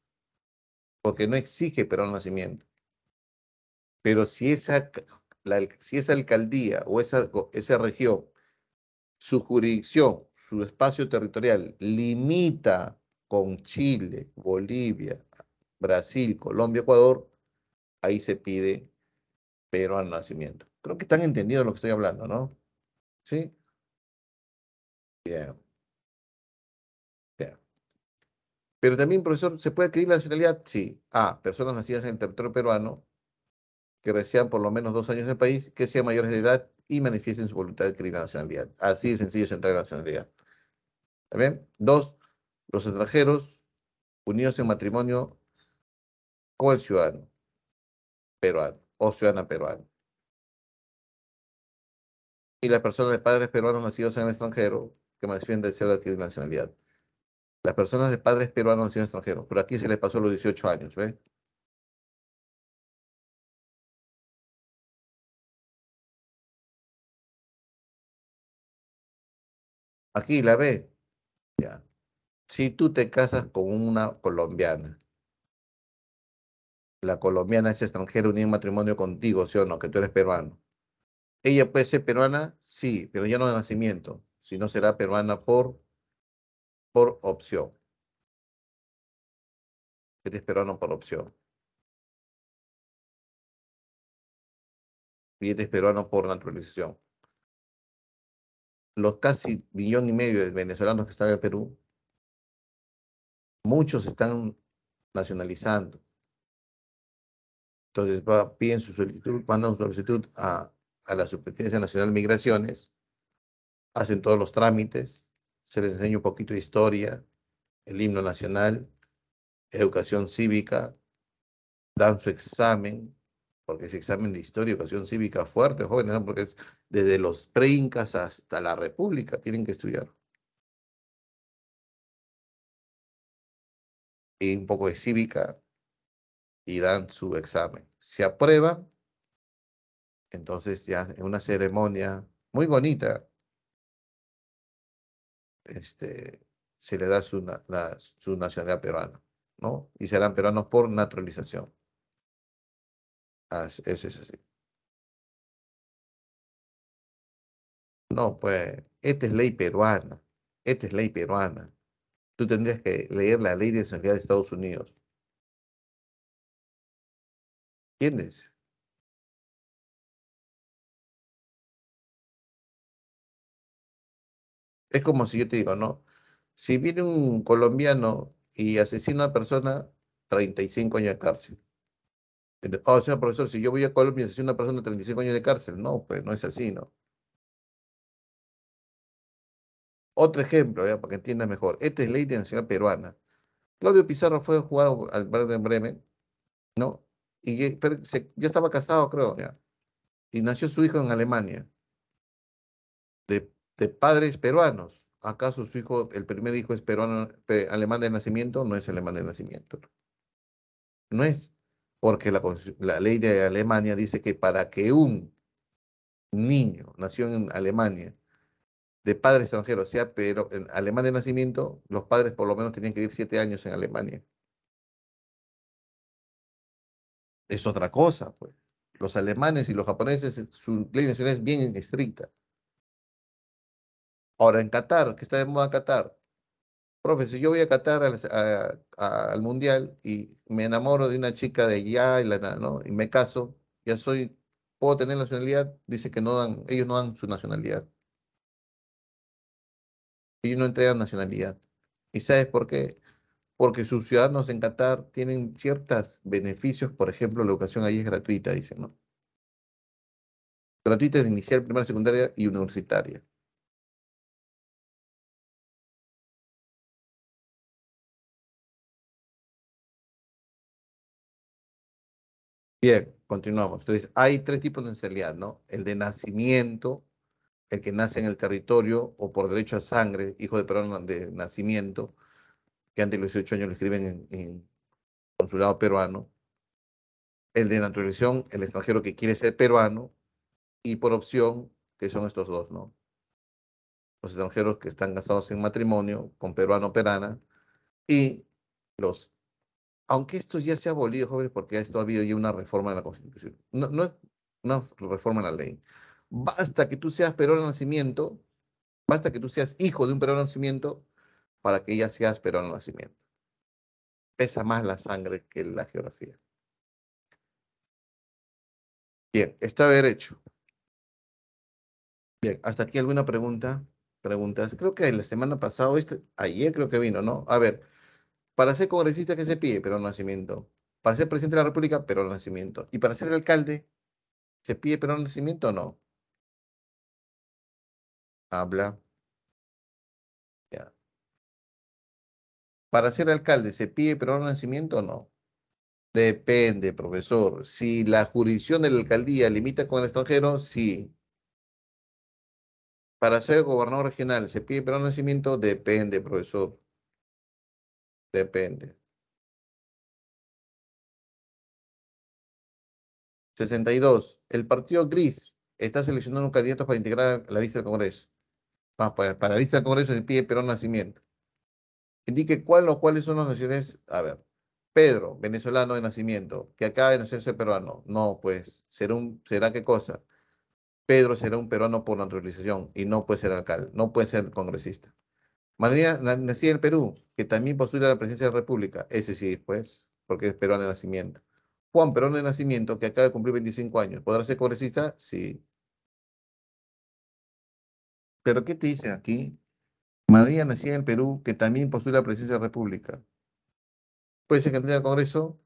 porque no exige pero al nacimiento. Pero si esa, si esa alcaldía o esa, esa región, su jurisdicción, su espacio territorial limita con Chile, Bolivia, Brasil, Colombia, Ecuador, ahí se pide pero al nacimiento. Creo que están entendiendo lo que estoy hablando, ¿no? ¿Sí? Bien. Pero también, profesor, ¿se puede adquirir la nacionalidad? Sí. A. Ah, personas nacidas en el territorio peruano que residan por lo menos dos años en el país, que sean mayores de edad y manifiesten su voluntad de adquirir la nacionalidad. Así de sencillo se en la nacionalidad. ¿Está bien? Dos, los extranjeros unidos en matrimonio con el ciudadano peruano o ciudadana peruana. Y las personas de padres peruanos nacidos en el extranjero que manifiesten deseo de adquirir nacionalidad. Las personas de padres peruanos y extranjeros, pero aquí se les pasó los 18 años, ¿ve? Aquí la ve. Ya. Si tú te casas con una colombiana, la colombiana es extranjera, unir matrimonio contigo, ¿sí o no? Que tú eres peruano. Ella puede ser peruana, sí, pero ya no de nacimiento, Si no será peruana por por opción. billetes peruano por opción. billetes peruanos por naturalización. Los casi millón y medio de venezolanos que están en Perú, muchos están nacionalizando. Entonces piden su solicitud, mandan su solicitud a, a la Superintendencia Nacional de Migraciones, hacen todos los trámites, se les enseña un poquito de historia, el himno nacional, educación cívica, dan su examen, porque es examen de historia, educación cívica fuerte, jóvenes, porque es desde los preincas hasta la república tienen que estudiar. Y un poco de cívica y dan su examen. Se aprueba, entonces ya en una ceremonia muy bonita, este, se le da su, nacionalidad peruana, ¿no? Y serán peruanos por naturalización. eso es así. No, pues, esta es ley peruana. Esta es ley peruana. Tú tendrías que leer la ley de nacionalidad de Estados Unidos. ¿Entiendes? Es como si yo te digo, no, si viene un colombiano y asesina a una persona, 35 años de cárcel. O sea, profesor, si yo voy a Colombia y asesino a una persona, 35 años de cárcel. No, pues no es así, ¿no? Otro ejemplo, para que entiendas mejor. Esta es ley de nacional peruana. Claudio Pizarro fue a jugar al Verde Bremen, ¿no? Y ya estaba casado, creo, ¿ya? Y nació su hijo en Alemania. De, de padres peruanos. ¿Acaso su hijo, el primer hijo es peruano, alemán de nacimiento? No es alemán de nacimiento. No es. Porque la, la ley de Alemania dice que para que un niño nació en Alemania de padre extranjero, sea, pero en alemán de nacimiento, los padres por lo menos tenían que vivir siete años en Alemania. Es otra cosa, pues. Los alemanes y los japoneses, eh, su ley nacional es bien estricta. Ahora, en Qatar, que está de moda Qatar. Profe, si yo voy a Qatar al, mundial y me enamoro de una chica de allá y, la, ¿no? y me caso, ya soy, puedo tener nacionalidad, dice que no dan, ellos no dan su nacionalidad. Ellos no entregan nacionalidad. ¿Y sabes por qué? Porque sus ciudadanos en Qatar tienen ciertos beneficios, por ejemplo, la educación allí es gratuita, dicen, ¿no? Gratuita de inicial, primaria, secundaria y universitaria. Bien, continuamos. Entonces, hay tres tipos de nacionalidad, ¿no? El de nacimiento, el que nace en el territorio o por derecho a sangre, hijo de peruano de nacimiento, que antes de los 18 años lo escriben en, consulado peruano. El de naturalización, el extranjero que quiere ser peruano. Y por opción, que son estos dos, ¿no? Los extranjeros que están casados en matrimonio con peruano o perana y los aunque esto ya se ha abolido, jóvenes, porque esto ha habido ya una reforma en la Constitución, no, no es una reforma en la ley. Basta que tú seas peruano de nacimiento, basta que tú seas hijo de un peruano de nacimiento para que ya seas peruano de nacimiento. Pesa más la sangre que la geografía. Bien, está derecho. Bien, hasta aquí alguna pregunta. Preguntas. Creo que la semana pasada, este, ayer creo que vino, ¿no? A ver, para ser congresista, ¿qué se pide? Pero Nacimiento. Para ser presidente de la República, Pero Nacimiento. Y para ser alcalde, ¿se pide Pero Nacimiento o no? Habla. Ya. Para ser alcalde, ¿se pide Pero Nacimiento o no? Depende, profesor. Si la jurisdicción de la alcaldía limita con el extranjero, sí. Para ser gobernador regional, ¿se pide Pero Nacimiento? Depende, profesor. Depende. 62. El partido gris está seleccionando un candidato para integrar la lista del Congreso. Pues, para, la lista del Congreso se pide Perón Nacimiento. Indique cuál o cuáles son las naciones. A ver, Pedro, venezolano de nacimiento, que acaba de nacerse peruano. No, pues, ¿será, un, ¿será qué cosa? Pedro será un peruano por naturalización y no puede ser alcalde, no puede ser congresista. María, nacida en Perú, que también postula la presidencia de la República. Ese sí, pues, porque es peruano de nacimiento. Juan, Perón de nacimiento, que acaba de cumplir 25 años. ¿Podrá ser congresista? Sí. ¿Pero qué te dicen aquí? María, nacida en Perú, que también postula la presidencia de la República. ¿Puede ser candidata al Congreso?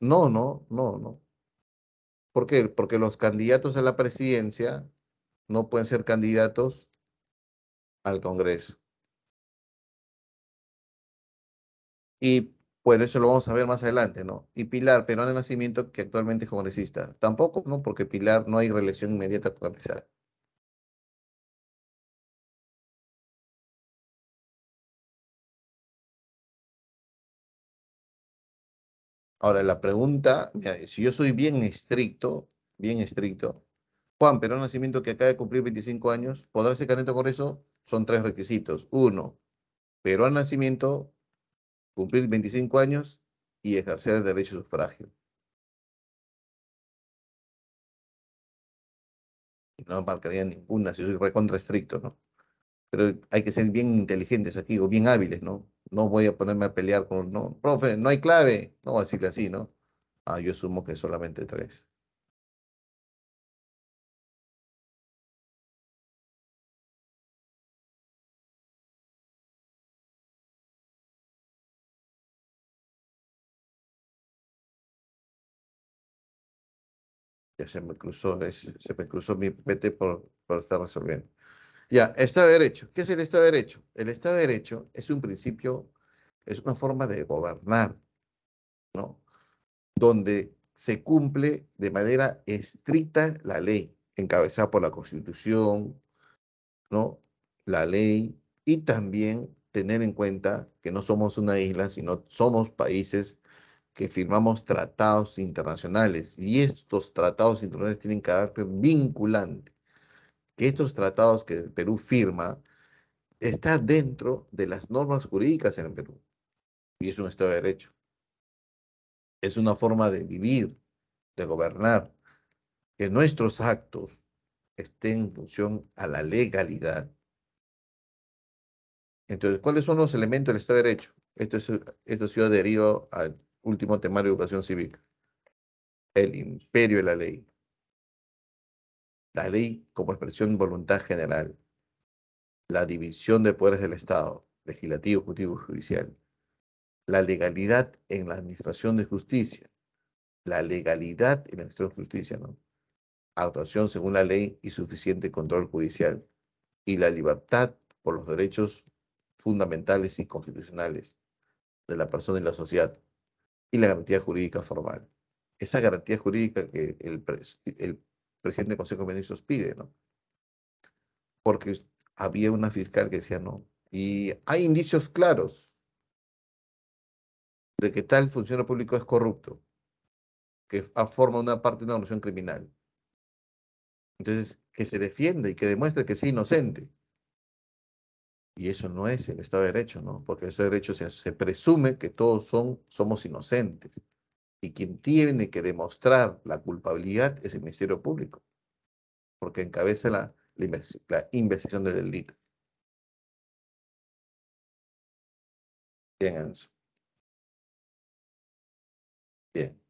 No, no, no, no. ¿Por qué? Porque los candidatos a la presidencia no pueden ser candidatos al Congreso. Y bueno, eso lo vamos a ver más adelante, ¿no? Y Pilar, pero de nacimiento, que actualmente es congresista. Tampoco, ¿no? Porque Pilar no hay relación inmediata con Ahora, la pregunta, si yo soy bien estricto, bien estricto, Juan pero Perón Nacimiento, que acaba de cumplir 25 años, ¿podrá ser candidato a eso? Son tres requisitos. Uno, pero Perón Nacimiento, cumplir 25 años y ejercer el derecho de sufragio. no marcaría ninguna, si soy recontra estricto, ¿no? Pero hay que ser bien inteligentes aquí o bien hábiles, ¿no? No voy a ponerme a pelear con, no, profe, no hay clave, no así que así, ¿no? Ah, yo sumo que solamente tres. se me cruzó, mi pete por, por estar resolviendo. Ya, Estado de Derecho. ¿Qué es el Estado de Derecho? El Estado de Derecho es un principio, es una forma de gobernar, ¿no? Donde se cumple de manera estricta la ley, encabezada por la Constitución, ¿no? La ley y también tener en cuenta que no somos una isla, sino somos países que firmamos tratados internacionales y estos tratados internacionales tienen carácter vinculante. Que estos tratados que el Perú firma está dentro de las normas jurídicas en el Perú y es un Estado de Derecho. Es una forma de vivir, de gobernar, que nuestros actos estén en función a la legalidad. Entonces, ¿cuáles son los elementos del Estado de Derecho? Esto, es, esto ha sido adherido al último temario de educación cívica. El imperio de la ley. La ley como expresión de voluntad general. La división de poderes del Estado, legislativo, ejecutivo y judicial. La legalidad en la administración de justicia. La legalidad en la administración de justicia, ¿no? Actuación según la ley y suficiente control judicial. Y la libertad por los derechos fundamentales y constitucionales de la persona y la sociedad y la garantía jurídica formal. Esa garantía jurídica que el, presidente del Consejo de Ministros pide, ¿no? Porque había una fiscal que decía no. Y hay indicios claros de que tal funcionario público es corrupto, que ah, forma una parte de una organización criminal. Entonces, que se defienda y que demuestre que es inocente. Y eso no es el Estado de Derecho, ¿no? Porque el Estado de Derecho se, se presume que todos son, somos inocentes. Y quien tiene que demostrar la culpabilidad es el Ministerio Público, porque encabeza la, la, investigación del delito. Bien, Bien.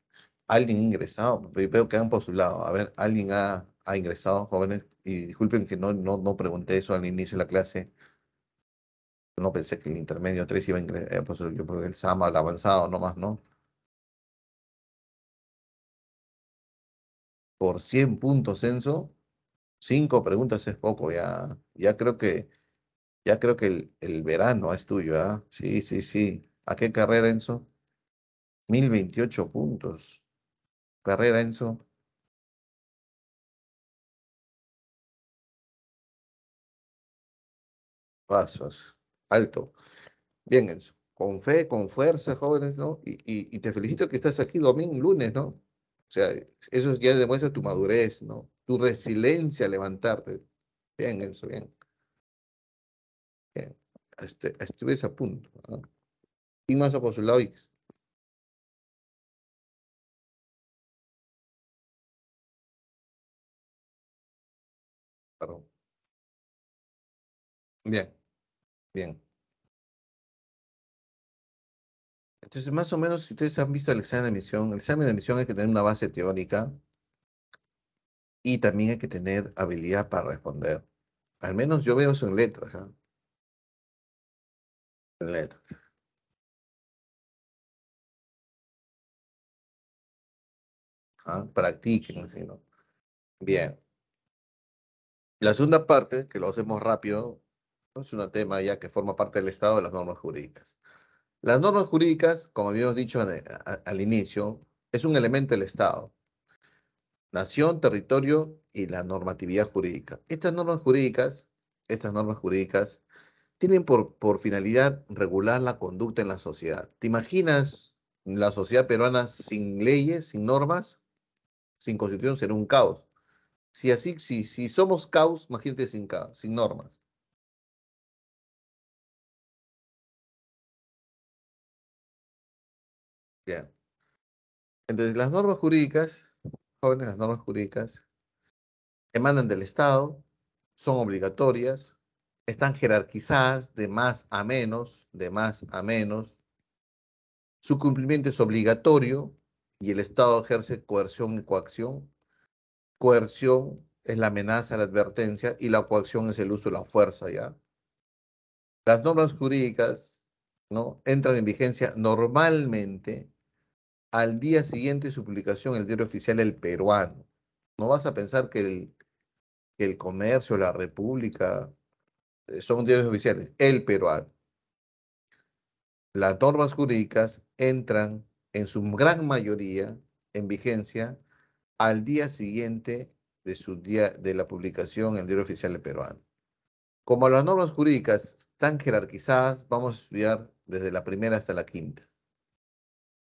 ¿Alguien ha ingresado? Veo que han postulado. A ver, ¿alguien ha, ingresado, jóvenes? Y disculpen que no, no pregunté eso al inicio de la clase no pensé que el intermedio 3 iba a ingresar, eh, pues, yo creo que el SAMA, el avanzado nomás, ¿no? Por 100 puntos, Censo, 5 preguntas es poco, ya, ya creo que, ya creo que el, verano es tuyo, ¿ah? Sí, sí, sí. ¿A qué carrera, Enzo? 1028 puntos. Carrera, Enzo. Pasos. Alto. Bien, Enzo. Con fe, con fuerza, jóvenes, ¿no? Y, y, te felicito que estás aquí domingo, lunes, ¿no? O sea, eso ya demuestra tu madurez, ¿no? Tu resiliencia a levantarte. Bien, Enzo, bien. Bien. Este, a punto. ¿ah? ¿Y más a por X? Perdón. Bien. Bien. Entonces, más o menos, si ustedes han visto el examen de admisión, el examen de admisión hay que tener una base teórica y también hay que tener habilidad para responder. Al menos yo veo eso en letras. ¿ah? En letras. Ah, practiquen, así, no? Bien. La segunda parte, que lo hacemos rápido, es un tema ya que forma parte del Estado de las normas jurídicas. Las normas jurídicas, como habíamos dicho eh, al inicio, es un elemento del Estado. Nación, territorio y la normatividad jurídica. Estas normas jurídicas, estas normas jurídicas tienen por, finalidad regular la conducta en la sociedad. ¿Te imaginas la sociedad peruana sin leyes, sin normas, sin constitución? Sería un caos. Si así, si, somos caos, imagínate sin, sin normas. Entonces, las normas jurídicas, jóvenes, las normas jurídicas emanan del Estado, son obligatorias, están jerarquizadas de más a menos, de más a menos. Su cumplimiento es obligatorio y el Estado ejerce coerción y coacción. Coerción es la amenaza, la advertencia y la coacción es el uso de la fuerza ya. Las normas jurídicas ¿no? entran en vigencia normalmente al día siguiente de su publicación en el diario oficial El Peruano. No vas a pensar que el, comercio, la república, eh, son diarios oficiales. El Peruano. Las normas jurídicas entran en su gran mayoría en vigencia al día siguiente de, su día, de la publicación en el diario oficial El Peruano. Como las normas jurídicas están jerarquizadas, vamos a estudiar desde la primera hasta la quinta.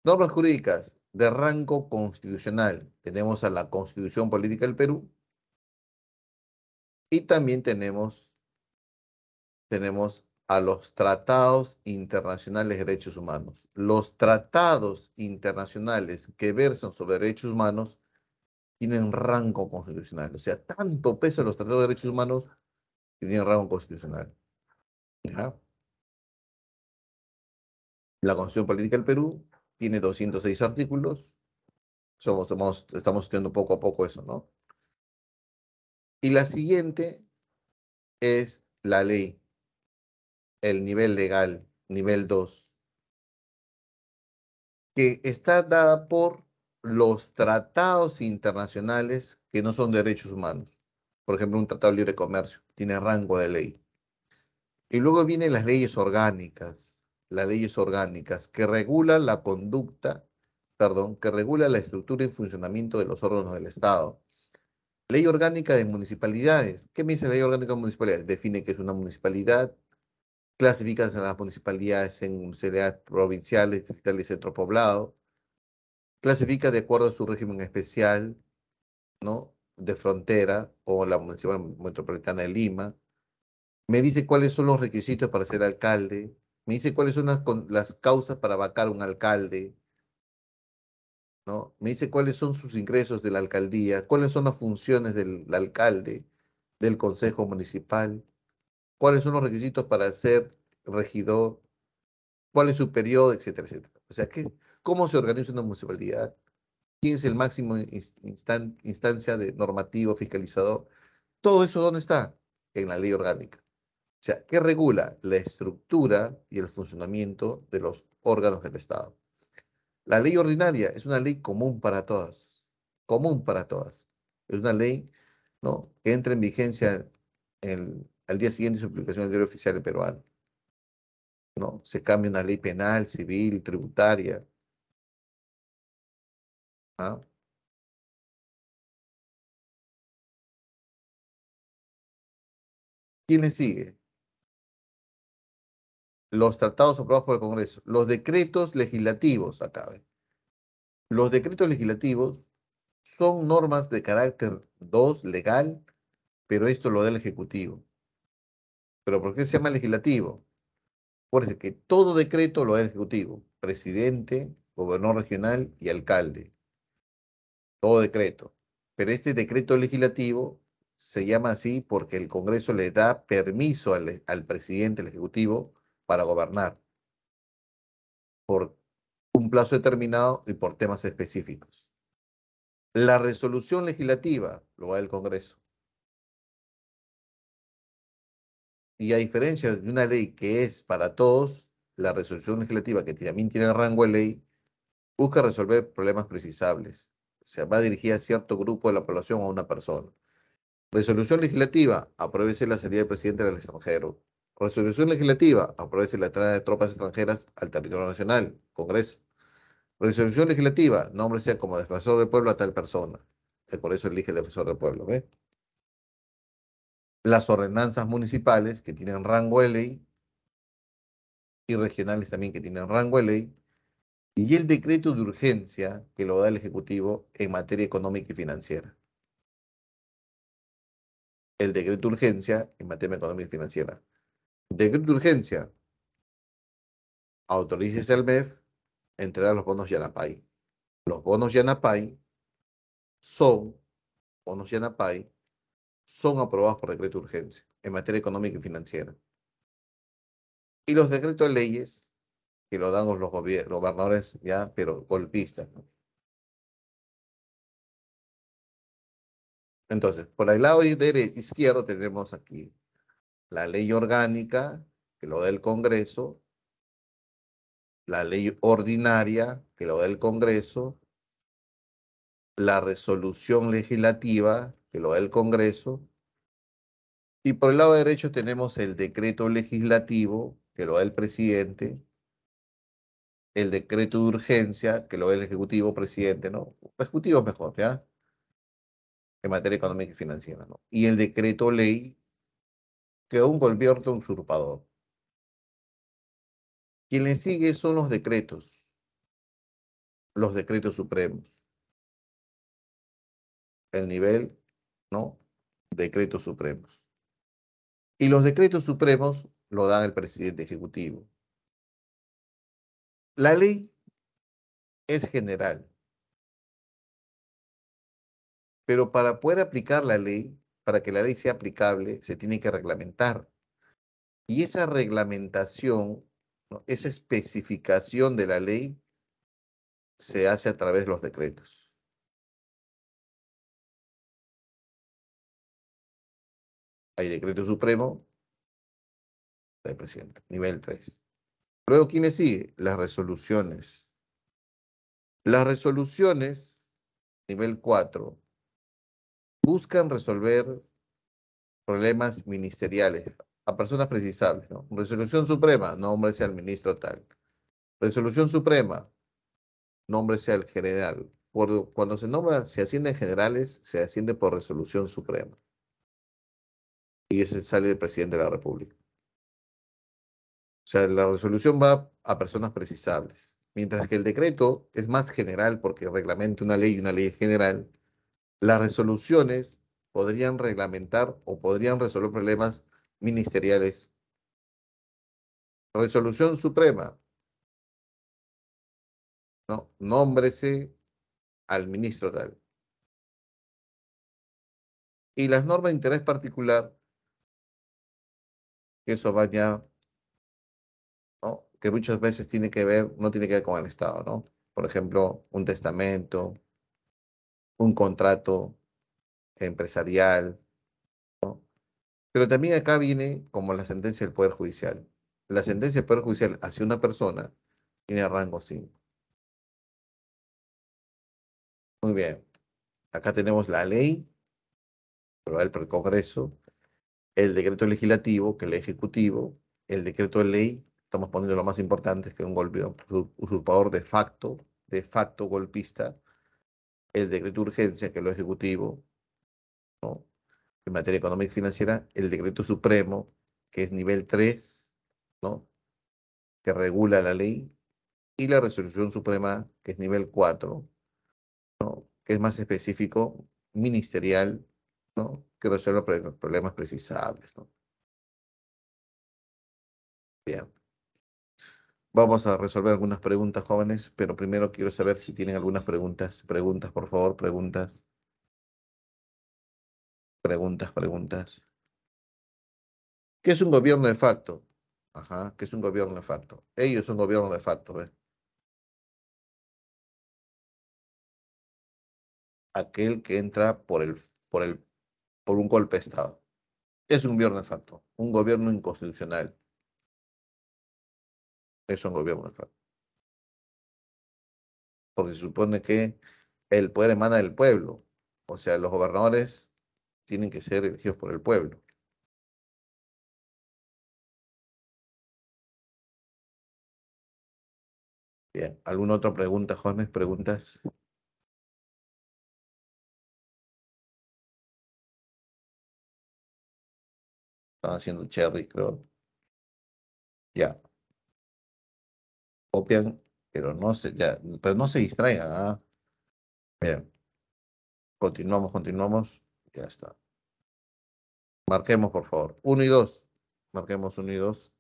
Normas jurídicas de rango constitucional. Tenemos a la Constitución Política del Perú. Y también tenemos, tenemos a los tratados internacionales de derechos humanos. Los tratados internacionales que versan sobre derechos humanos tienen rango constitucional. O sea, tanto peso los tratados de derechos humanos que tienen rango constitucional. La Constitución Política del Perú, tiene 206 artículos. estamos estudiando poco a poco eso, ¿no? Y la siguiente es la ley, el nivel legal, nivel 2, que está dada por los tratados internacionales que no son derechos humanos. Por ejemplo, un tratado de libre comercio tiene rango de ley. Y luego vienen las leyes orgánicas, las leyes orgánicas que regulan la conducta, perdón, que regula la estructura y funcionamiento de los órganos del Estado. Ley orgánica de municipalidades. ¿Qué me dice la ley orgánica de municipalidades? Define que es una municipalidad, clasifica las municipalidades en sedes provinciales, distritales y centro poblado, clasifica de acuerdo a su régimen especial, ¿no? De frontera o la municipal metropolitana de Lima. Me dice cuáles son los requisitos para ser alcalde, me dice cuáles son las, causas para vacar un alcalde, ¿no? Me dice cuáles son sus ingresos de la alcaldía, cuáles son las funciones del, alcalde, del consejo municipal, cuáles son los requisitos para ser regidor, cuál es su periodo, etcétera, etcétera. O sea, ¿cómo se organiza una municipalidad? ¿Quién es el máximo instancia de normativo, fiscalizador? Todo eso, ¿dónde está? En la ley orgánica. O sea, ¿qué regula la estructura y el funcionamiento de los órganos del Estado. La ley ordinaria es una ley común para todas, común para todas. Es una ley ¿no? que entra en vigencia el, al día siguiente de su publicación en el diario oficial peruano. ¿no? Se cambia una ley penal, civil, tributaria. ¿Ah? ¿Quién le sigue? los tratados aprobados por el Congreso, los decretos legislativos, acabe. Los decretos legislativos son normas de carácter 2 legal, pero esto lo da el Ejecutivo. ¿Pero por qué se llama legislativo? Acuérdense que todo decreto lo da el Ejecutivo, presidente, gobernador regional y alcalde. Todo decreto. Pero este decreto legislativo se llama así porque el Congreso le da permiso al, al presidente, del Ejecutivo, para gobernar por un plazo determinado y por temas específicos. La resolución legislativa lo va del Congreso. Y a diferencia de una ley que es para todos, la resolución legislativa, que también tiene rango de ley, busca resolver problemas precisables. O sea, va dirigida a cierto grupo de la población o a una persona. Resolución legislativa, apruébese la salida del presidente del extranjero, Resolución legislativa. aproveche la entrada de tropas extranjeras al territorio nacional. Congreso. Resolución legislativa. nombre sea como defensor del pueblo a tal persona. Por eso elige el defensor del pueblo. ¿ve? Las ordenanzas municipales que tienen rango de ley y regionales también que tienen rango de ley y el decreto de urgencia que lo da el Ejecutivo en materia económica y financiera. El decreto de urgencia en materia económica y financiera. Decreto de urgencia. Autorices el MEF entregar los bonos Yanapay. Los bonos Yanapay son, bonos Yanapay, son aprobados por decreto de urgencia en materia económica y financiera. Y los decretos de leyes que lo dan los gobernadores ya, pero golpistas. Entonces, por el lado izquierdo tenemos aquí la ley orgánica, que lo da el Congreso, la ley ordinaria, que lo da el Congreso, la resolución legislativa, que lo da el Congreso, y por el lado derecho tenemos el decreto legislativo, que lo da el presidente, el decreto de urgencia, que lo da el Ejecutivo presidente, ¿no? Ejecutivo mejor, ¿ya? En materia económica y financiera, ¿no? Y el decreto ley, que aún convierte a usurpador. Quien le sigue son los decretos, los decretos supremos. El nivel, ¿no? Decretos supremos. Y los decretos supremos lo dan el presidente ejecutivo. La ley es general. Pero para poder aplicar la ley, para que la ley sea aplicable, se tiene que reglamentar. Y esa reglamentación, esa especificación de la ley, se hace a través de los decretos. Hay decreto supremo del presidente, nivel 3. Luego, ¿quiénes sigue? Las resoluciones. Las resoluciones, nivel 4, buscan resolver problemas ministeriales a personas precisables. Resolución Suprema, nómbrese al ministro tal. Resolución Suprema, nómbrese al general. cuando se nombra, se asciende generales, se asciende por resolución suprema. Y ese sale el presidente de la República. O sea, la resolución va a personas precisables. Mientras que el decreto es más general porque reglamenta una ley y una ley general, las resoluciones podrían reglamentar o podrían resolver problemas ministeriales. Resolución Suprema. No, nómbrese al ministro tal. Y las normas de interés particular, que eso vaya, que muchas veces tiene que ver, no tiene que ver con el Estado, ¿no? Por ejemplo, un testamento, un contrato empresarial. Pero también acá viene como la sentencia del Poder Judicial. La sentencia del Poder Judicial hacia una persona tiene rango 5. Muy bien. Acá tenemos la ley, el Congreso, el decreto legislativo, que es el ejecutivo, el decreto de ley, estamos poniendo lo más importante, que es un golpe usurpador de facto, de facto golpista, el decreto de urgencia, que es lo ejecutivo, ¿no? en materia económica y financiera, el decreto supremo, que es nivel 3, ¿no? que regula la ley, y la resolución suprema, que es nivel 4, ¿no? que es más específico, ministerial, ¿no? que resuelve problemas precisables. ¿no? Bien. Vamos a resolver algunas preguntas, jóvenes, pero primero quiero saber si tienen algunas preguntas. Preguntas, por favor, preguntas. Preguntas, preguntas. ¿Qué es un gobierno de facto? Ajá, ¿qué es un gobierno de facto? Ellos son gobierno de facto, ¿ves? Aquel que entra por el, por el, por un golpe de Estado. Es un gobierno de facto, un gobierno inconstitucional es un gobierno actual. Porque se supone que el poder emana del pueblo. O sea, los gobernadores tienen que ser elegidos por el pueblo. Bien, ¿alguna otra pregunta, Jóvenes? ¿Preguntas? Están haciendo cherry, creo. Ya copian, pero no se, ya, pero no se distraigan. ¿ah? Bien. Continuamos, continuamos. Ya está. Marquemos, por favor. Uno y dos. Marquemos uno y dos.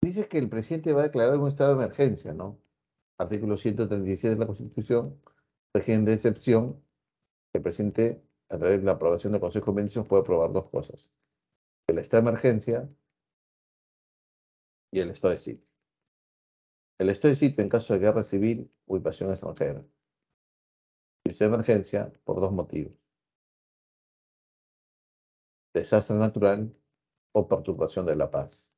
Dice que el presidente va a declarar un estado de emergencia, ¿no? Artículo 137 de la Constitución, régimen de excepción. El presidente, a través de la aprobación del Consejo de Ministros, puede aprobar dos cosas: el estado de emergencia y el estado de sitio. El estado de sitio en caso de guerra civil o invasión extranjera. Y el estado de emergencia por dos motivos: desastre natural o perturbación de la paz.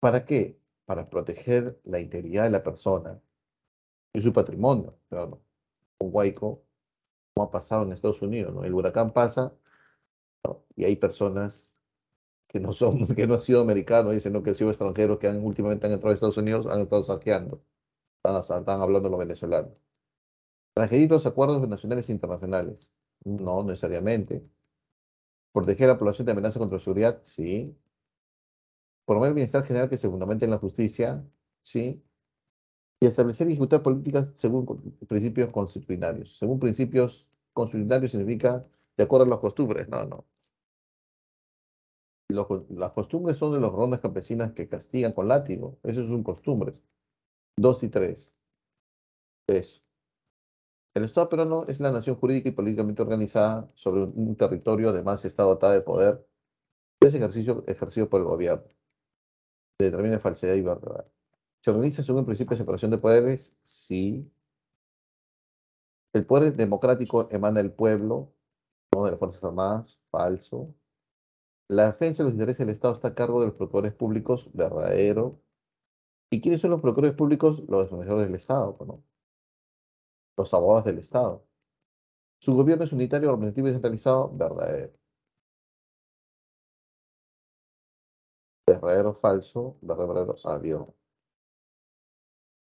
¿Para qué? Para proteger la integridad de la persona y su patrimonio. Claro, un como ha pasado en Estados Unidos, ¿no? El huracán pasa y hay personas que no son, que no han sido americanos, dicen que han sido extranjeros, que han últimamente han entrado a Estados Unidos, han estado saqueando. Están, hablando los venezolanos. Transgredir los acuerdos nacionales e internacionales. No necesariamente. Proteger a la población de amenaza contra la seguridad, sí promover el bienestar general que se fundamenta en la justicia, ¿sí? y establecer y ejecutar políticas según principios constitucionarios. Según principios constitucionarios significa de acuerdo a las costumbres, no, no. las costumbres son de los rondas campesinas que castigan con látigo. Esas son costumbres. Dos y tres. Eso. El Estado peruano es la nación jurídica y políticamente organizada sobre un, territorio, además Estado dotada de poder, es ejercicio ejercido por el gobierno determina falsedad y verdad. ¿Se organiza según el principio de separación de poderes? Sí. ¿El poder democrático emana del pueblo, no de las Fuerzas Armadas? Falso. ¿La defensa de los intereses del Estado está a cargo de los procuradores públicos? Verdadero. ¿Y quiénes son los procuradores públicos? Los defensores del Estado, ¿no? Los abogados del Estado. ¿Su gobierno es unitario, organizativo y descentralizado? Verdadero. verdadero falso, verdadero avión.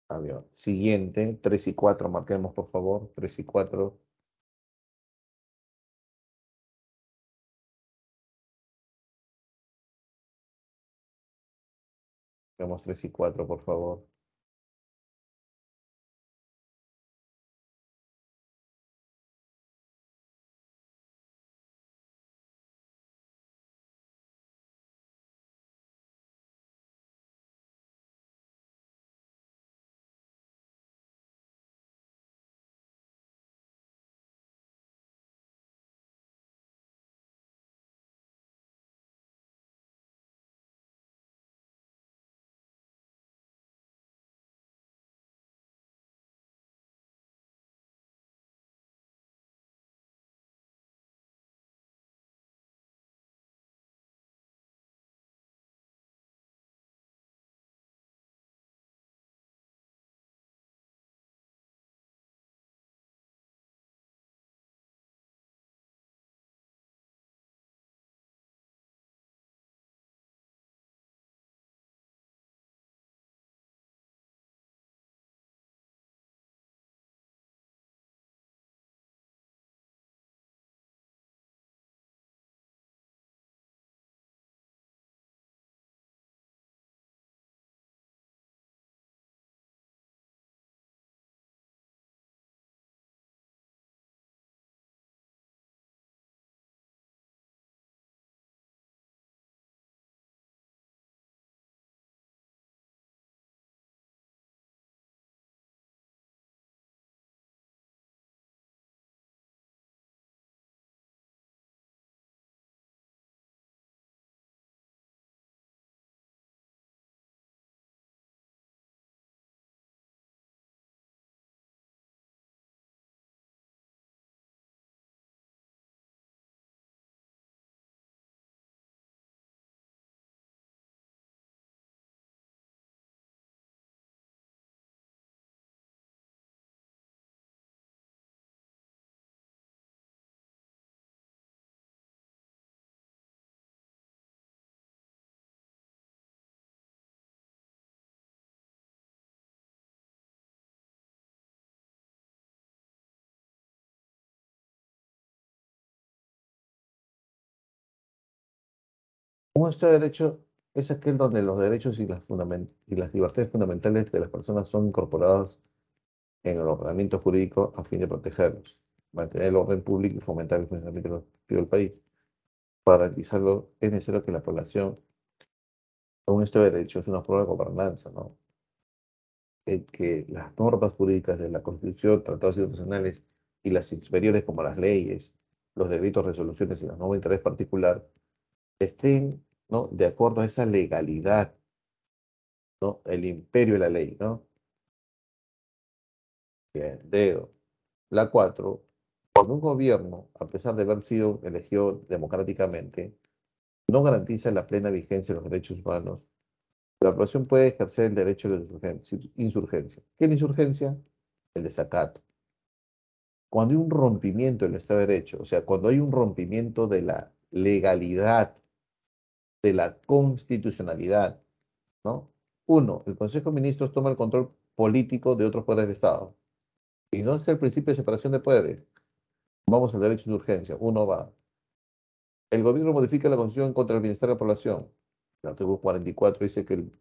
Avión. Siguiente, 3 y 4, marquemos por favor, 3 y 4. Marquemos 3 y 4, por favor. Un Estado de Derecho es aquel donde los derechos y las, y las libertades fundamentales de las personas son incorporados en el ordenamiento jurídico a fin de protegerlos, mantener el orden público y fomentar el funcionamiento del país. Para garantizarlo es necesario que la población, un Estado de Derecho es una prueba de gobernanza, ¿no? En que las normas jurídicas de la Constitución, tratados internacionales y las inferiores como las leyes, los delitos resoluciones y las normas de interés particular estén ¿no? de acuerdo a esa legalidad, ¿no? el imperio de la ley. ¿no? Bien, dedo. La cuatro, cuando un gobierno, a pesar de haber sido elegido democráticamente, no garantiza la plena vigencia de los derechos humanos, la población puede ejercer el derecho de insurgencia. ¿Qué es la insurgencia? El desacato. Cuando hay un rompimiento del Estado de Derecho, o sea, cuando hay un rompimiento de la legalidad de la constitucionalidad. ¿no? Uno, el Consejo de Ministros toma el control político de otros poderes de Estado. Y no es el principio de separación de poderes. Vamos al derecho de urgencia. Uno va. El gobierno modifica la Constitución contra el bienestar de la población. El artículo 44 dice que el,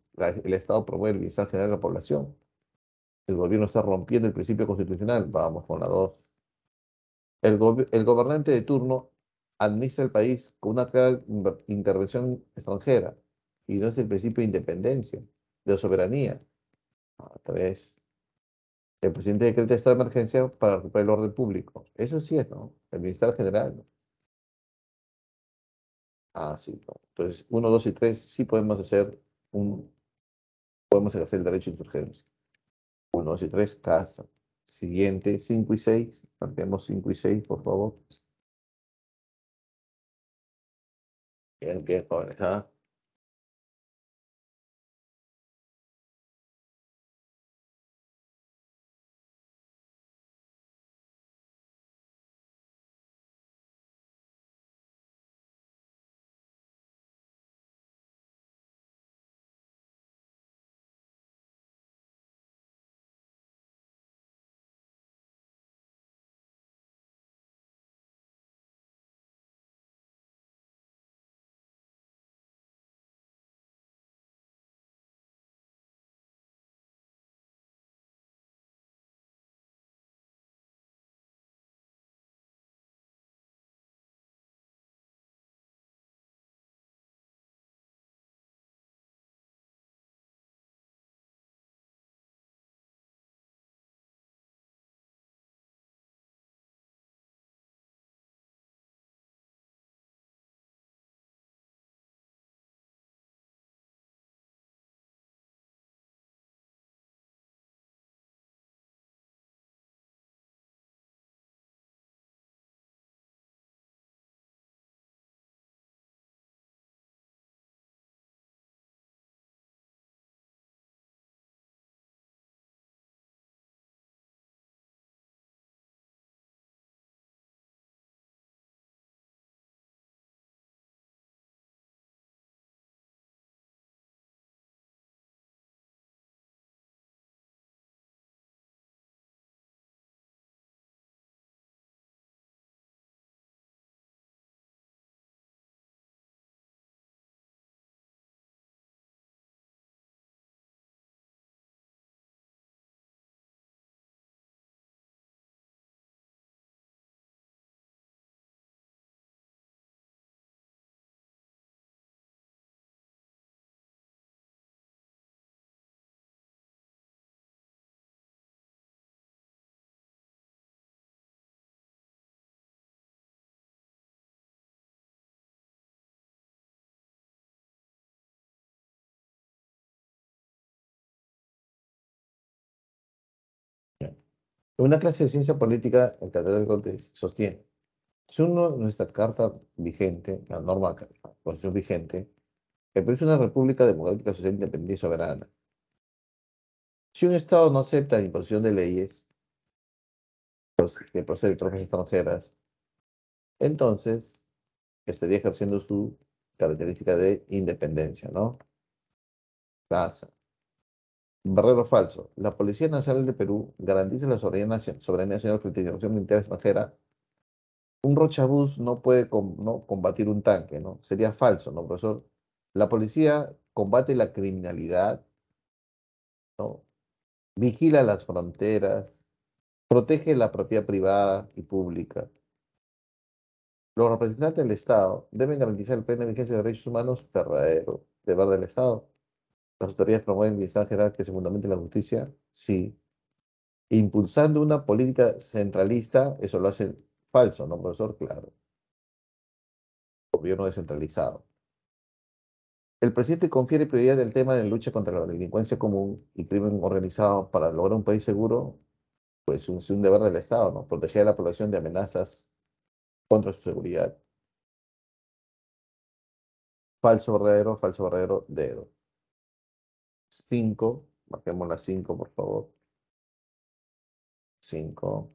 Estado promueve el bienestar general de la población. El gobierno está rompiendo el principio constitucional. Vamos con la dos. el gobernante de turno administra el país con una intervención extranjera y no es el principio de independencia, de soberanía. A través el presidente decreta esta emergencia para recuperar el orden público. Eso sí es, ¿no? El ministro general. ¿no? Ah, sí. Entonces, uno, dos y tres sí podemos hacer un... Podemos hacer el derecho de insurgencia. Uno, dos y tres, casa. Siguiente, cinco y seis. Planteamos cinco y seis, por favor. N kế khối này ha Una clase de ciencia política, el catedrático sostiene, si uno, nuestra carta vigente, la norma vigente, el es una república democrática, social, independiente y soberana. Si un Estado no acepta la imposición de leyes que pues, proceden de tropas extranjeras, entonces estaría ejerciendo su característica de independencia, ¿no? pasa? Barrero falso. La Policía Nacional de Perú garantiza la soberanía, soberanía nacional frente a la militar extranjera. Un rochabús no puede combatir un tanque, ¿no? Sería falso, ¿no, profesor? La policía combate la criminalidad, ¿no? Vigila las fronteras, protege la propiedad privada y pública. Los representantes del Estado deben garantizar el de vigencia de derechos humanos eh, verdadero, deber del Estado las autoridades promueven bienestar general que se la justicia, sí. Impulsando una política centralista, eso lo hace falso, ¿no, profesor? Claro. Gobierno descentralizado. El presidente confiere prioridad del tema de lucha contra la delincuencia común y crimen organizado para lograr un país seguro, pues es un, un deber del Estado, ¿no? Proteger a la población de amenazas contra su seguridad falso verdadero, falso verdadero, dedo. 5, marquemos la 5 por favor. 5.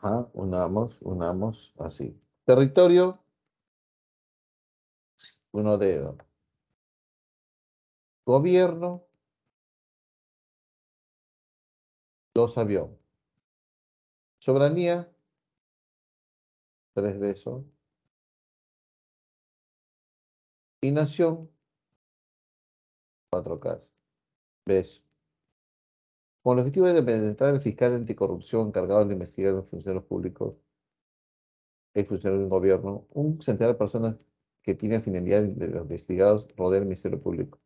Ajá, unamos, unamos, así. Territorio, uno dedo. Gobierno, dos avión. Soberanía, tres besos. Y nación, cuatro casas. Beso con el objetivo de penetrar al fiscal anticorrupción encargado de investigar a los funcionarios públicos, funcionarios del gobierno, un centenar de personas que tienen finalidad de los investigados rodea el Ministerio Público.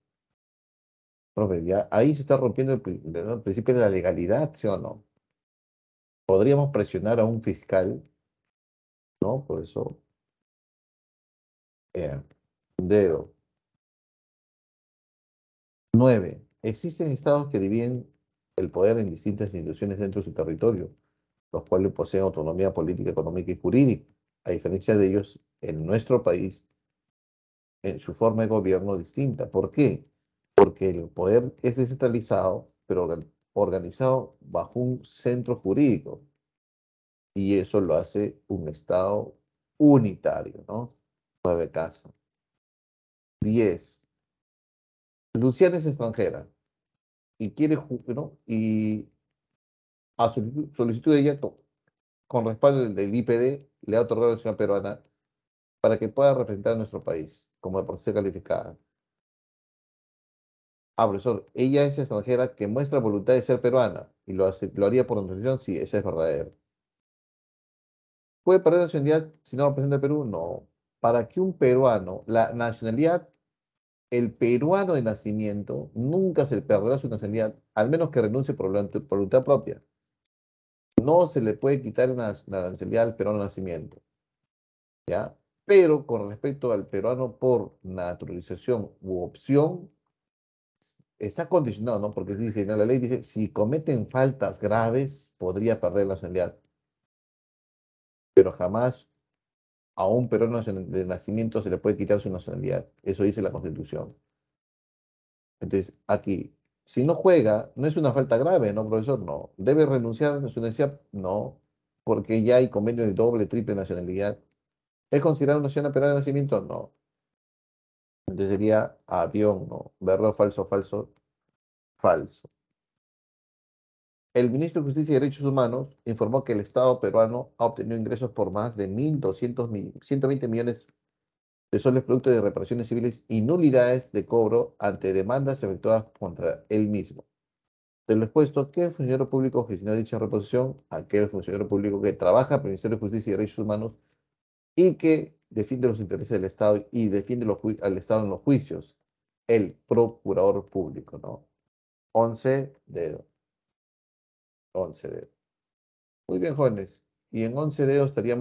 ahí se está rompiendo el, principio de la legalidad, ¿sí o no? Podríamos presionar a un fiscal, ¿no? Por eso Eh, Dedo. Nueve. Existen estados que dividen el poder en distintas instituciones dentro de su territorio, los cuales poseen autonomía política, económica y jurídica. A diferencia de ellos, en nuestro país, en su forma de gobierno distinta. ¿Por qué? Porque el poder es descentralizado, pero organizado bajo un centro jurídico. Y eso lo hace un Estado unitario, ¿no? Nueve casas. Diez. Luciana es extranjera y quiere, ¿no? Y a solicitud de ella, con respaldo del IPD, le ha otorgado la nacionalidad peruana para que pueda representar nuestro país como de por ser calificada. Ah, profesor, ella es extranjera que muestra voluntad de ser peruana y lo, haría por nutrición si sí, eso es verdadero. ¿Puede perder la nacionalidad si no representa a Perú? No. Para que un peruano, la nacionalidad el peruano de nacimiento nunca se perderá su nacionalidad, al menos que renuncie por voluntad propia. No se le puede quitar la nacionalidad al peruano de nacimiento. ¿Ya? Pero con respecto al peruano por naturalización u opción, está condicionado, ¿no? Porque dice, la ley dice, si cometen faltas graves, podría perder la nacionalidad. Pero jamás a un peruano de nacimiento se le puede quitar su nacionalidad. Eso dice la Constitución. Entonces, aquí, si no juega, no es una falta grave, ¿no, profesor? No. ¿Debe renunciar a su nacionalidad? No, porque ya hay convenio de doble, triple nacionalidad. ¿Es considerado una nacional perro de nacimiento? No. Entonces sería avión, ¿no? ¿Verdad, falso, falso, falso. El ministro de Justicia y Derechos Humanos informó que el Estado peruano ha obtenido ingresos por más de 1.220 millones de soles producto de reparaciones civiles y nulidades de cobro ante demandas efectuadas contra él mismo. De lo expuesto, ¿qué funcionario público gestionó dicha reposición? Aquel funcionario público que trabaja para el Ministerio de Justicia y Derechos Humanos y que defiende los intereses del Estado y defiende al Estado en los juicios. El procurador público, ¿no? Once dedos. 11 dedos. Muy bien, jóvenes. Y en 11 dedos estaríamos